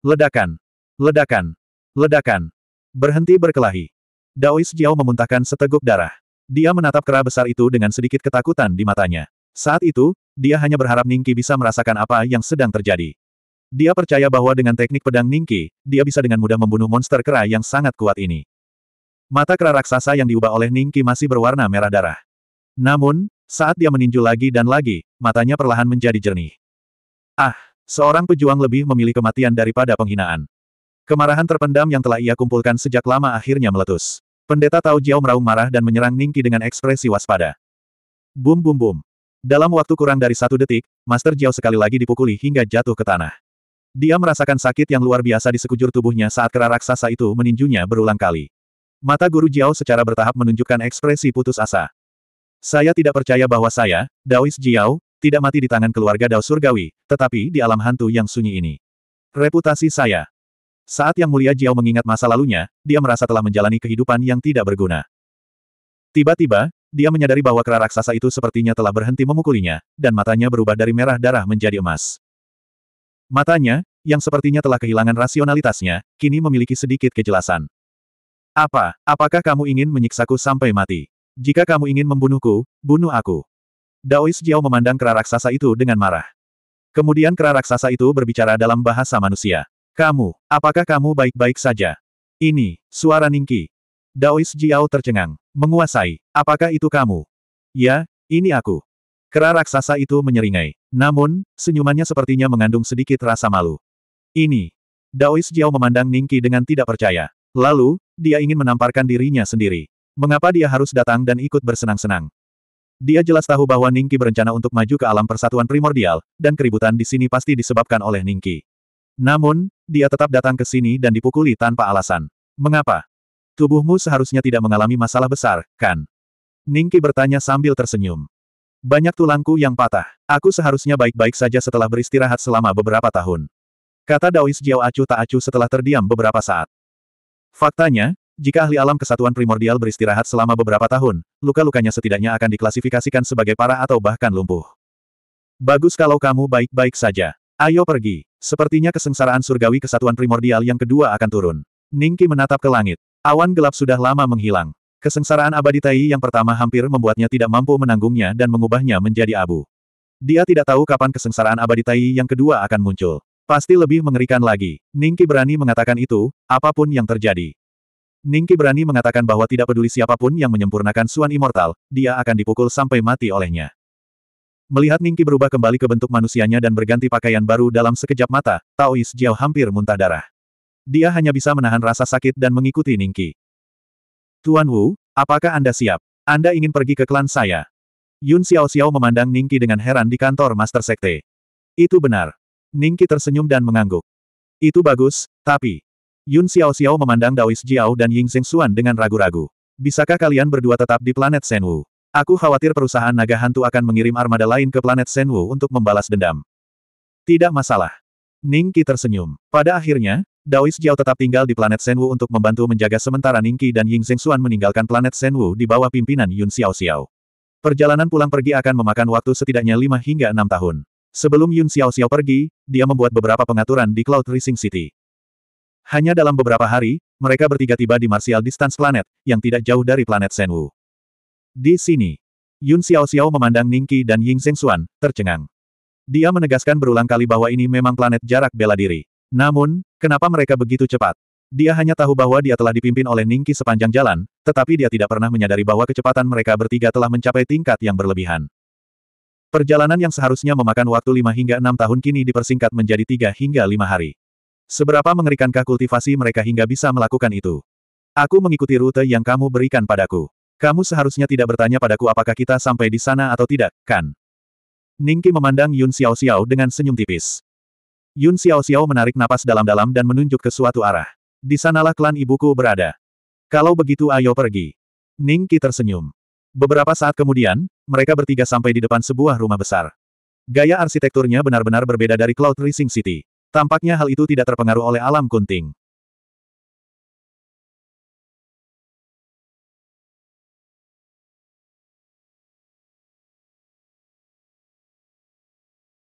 Speaker 1: Ledakan. Ledakan. Ledakan. Berhenti berkelahi. Daois Jiao memuntahkan seteguk darah. Dia menatap kera besar itu dengan sedikit ketakutan di matanya. Saat itu, dia hanya berharap Ningki bisa merasakan apa yang sedang terjadi. Dia percaya bahwa dengan teknik pedang Ningki, dia bisa dengan mudah membunuh monster kera yang sangat kuat ini. Mata kera raksasa yang diubah oleh Ningki masih berwarna merah darah. Namun, saat dia meninju lagi dan lagi, matanya perlahan menjadi jernih. Ah, seorang pejuang lebih memilih kematian daripada penghinaan. Kemarahan terpendam yang telah ia kumpulkan sejak lama akhirnya meletus. Pendeta Tao Jiao meraung marah dan menyerang Ningki dengan ekspresi waspada. Bum bum bum. Dalam waktu kurang dari satu detik, Master Jiao sekali lagi dipukuli hingga jatuh ke tanah. Dia merasakan sakit yang luar biasa di sekujur tubuhnya saat kera raksasa itu meninjunya berulang kali. Mata Guru Jiao secara bertahap menunjukkan ekspresi putus asa. Saya tidak percaya bahwa saya, Daois Jiao, tidak mati di tangan keluarga Dao Surgawi, tetapi di alam hantu yang sunyi ini. Reputasi saya, saat Yang Mulia Jiao mengingat masa lalunya, dia merasa telah menjalani kehidupan yang tidak berguna. Tiba-tiba, dia menyadari bahwa kera raksasa itu sepertinya telah berhenti memukulinya, dan matanya berubah dari merah darah menjadi emas. Matanya, yang sepertinya telah kehilangan rasionalitasnya, kini memiliki sedikit kejelasan. Apa, apakah kamu ingin menyiksaku sampai mati? Jika kamu ingin membunuhku, bunuh aku. Daois Jiao memandang kera raksasa itu dengan marah. Kemudian kera raksasa itu berbicara dalam bahasa manusia. Kamu, apakah kamu baik-baik saja? Ini, suara Ningki. Daois Jiao tercengang. Menguasai, apakah itu kamu? Ya, ini aku. Kera raksasa itu menyeringai. Namun, senyumannya sepertinya mengandung sedikit rasa malu. Ini. Daois Jiao memandang Ningki dengan tidak percaya. Lalu, dia ingin menamparkan dirinya sendiri. Mengapa dia harus datang dan ikut bersenang-senang? Dia jelas tahu bahwa Ningki berencana untuk maju ke alam persatuan primordial, dan keributan di sini pasti disebabkan oleh Ningki. Namun, dia tetap datang ke sini dan dipukuli tanpa alasan. Mengapa? Tubuhmu seharusnya tidak mengalami masalah besar, kan? Ningki bertanya sambil tersenyum. Banyak tulangku yang patah. Aku seharusnya baik-baik saja setelah beristirahat selama beberapa tahun. Kata Daois Jiao acuh tak acuh setelah terdiam beberapa saat. Faktanya, jika ahli alam kesatuan primordial beristirahat selama beberapa tahun, luka-lukanya setidaknya akan diklasifikasikan sebagai parah atau bahkan lumpuh. Bagus kalau kamu baik-baik saja. Ayo pergi. Sepertinya kesengsaraan surgawi kesatuan primordial yang kedua akan turun. Ningki menatap ke langit. Awan gelap sudah lama menghilang. Kesengsaraan abadi Tai yang pertama hampir membuatnya tidak mampu menanggungnya dan mengubahnya menjadi abu. Dia tidak tahu kapan kesengsaraan abadi Tai yang kedua akan muncul. Pasti lebih mengerikan lagi. Ningki berani mengatakan itu, apapun yang terjadi. Ningki berani mengatakan bahwa tidak peduli siapapun yang menyempurnakan Suan Immortal, dia akan dipukul sampai mati olehnya. Melihat Ningki berubah kembali ke bentuk manusianya dan berganti pakaian baru dalam sekejap mata, Taois Jiao hampir muntah darah. Dia hanya bisa menahan rasa sakit dan mengikuti Ningki. Tuan Wu, apakah Anda siap? Anda ingin pergi ke klan saya? Yun Xiao Xiao memandang Ningki dengan heran di kantor Master Sekte. Itu benar. Ningki tersenyum dan mengangguk. Itu bagus, tapi... Yun Xiao Xiao memandang Daois Jiao dan Ying Xing Xuan dengan ragu-ragu. Bisakah kalian berdua tetap di planet Shenwu? Aku khawatir perusahaan naga hantu akan mengirim armada lain ke planet Senwu untuk membalas dendam. Tidak masalah. Ningki tersenyum. Pada akhirnya, Daois Jiao tetap tinggal di planet Senwu untuk membantu menjaga sementara Ningki dan Ying Xuan meninggalkan planet Senwu di bawah pimpinan Yun Xiao Xiao. Perjalanan pulang pergi akan memakan waktu setidaknya lima hingga enam tahun. Sebelum Yun Xiao Xiao pergi, dia membuat beberapa pengaturan di Cloud Rising City. Hanya dalam beberapa hari, mereka bertiga tiba di Martial Distance Planet, yang tidak jauh dari planet Senwu. Di sini, Yun Xiao Xiao memandang Ningqi dan Ying Xuan, tercengang. Dia menegaskan berulang kali bahwa ini memang planet jarak bela diri. Namun, kenapa mereka begitu cepat? Dia hanya tahu bahwa dia telah dipimpin oleh Ningqi sepanjang jalan, tetapi dia tidak pernah menyadari bahwa kecepatan mereka bertiga telah mencapai tingkat yang berlebihan. Perjalanan yang seharusnya memakan waktu 5 hingga 6 tahun kini dipersingkat menjadi 3 hingga 5 hari. Seberapa mengerikankah kultivasi mereka hingga bisa melakukan itu? Aku mengikuti rute yang kamu berikan padaku. Kamu seharusnya tidak bertanya padaku apakah kita sampai di sana atau tidak, kan? Ningki memandang Yun Xiao Xiao dengan senyum tipis. Yun Xiao Xiao menarik napas dalam-dalam dan menunjuk ke suatu arah. Di sanalah klan ibuku berada. Kalau begitu ayo pergi. Ningki tersenyum. Beberapa saat kemudian, mereka bertiga sampai di depan sebuah rumah besar. Gaya arsitekturnya benar-benar berbeda dari Cloud Rising City. Tampaknya hal itu tidak terpengaruh oleh alam kunting.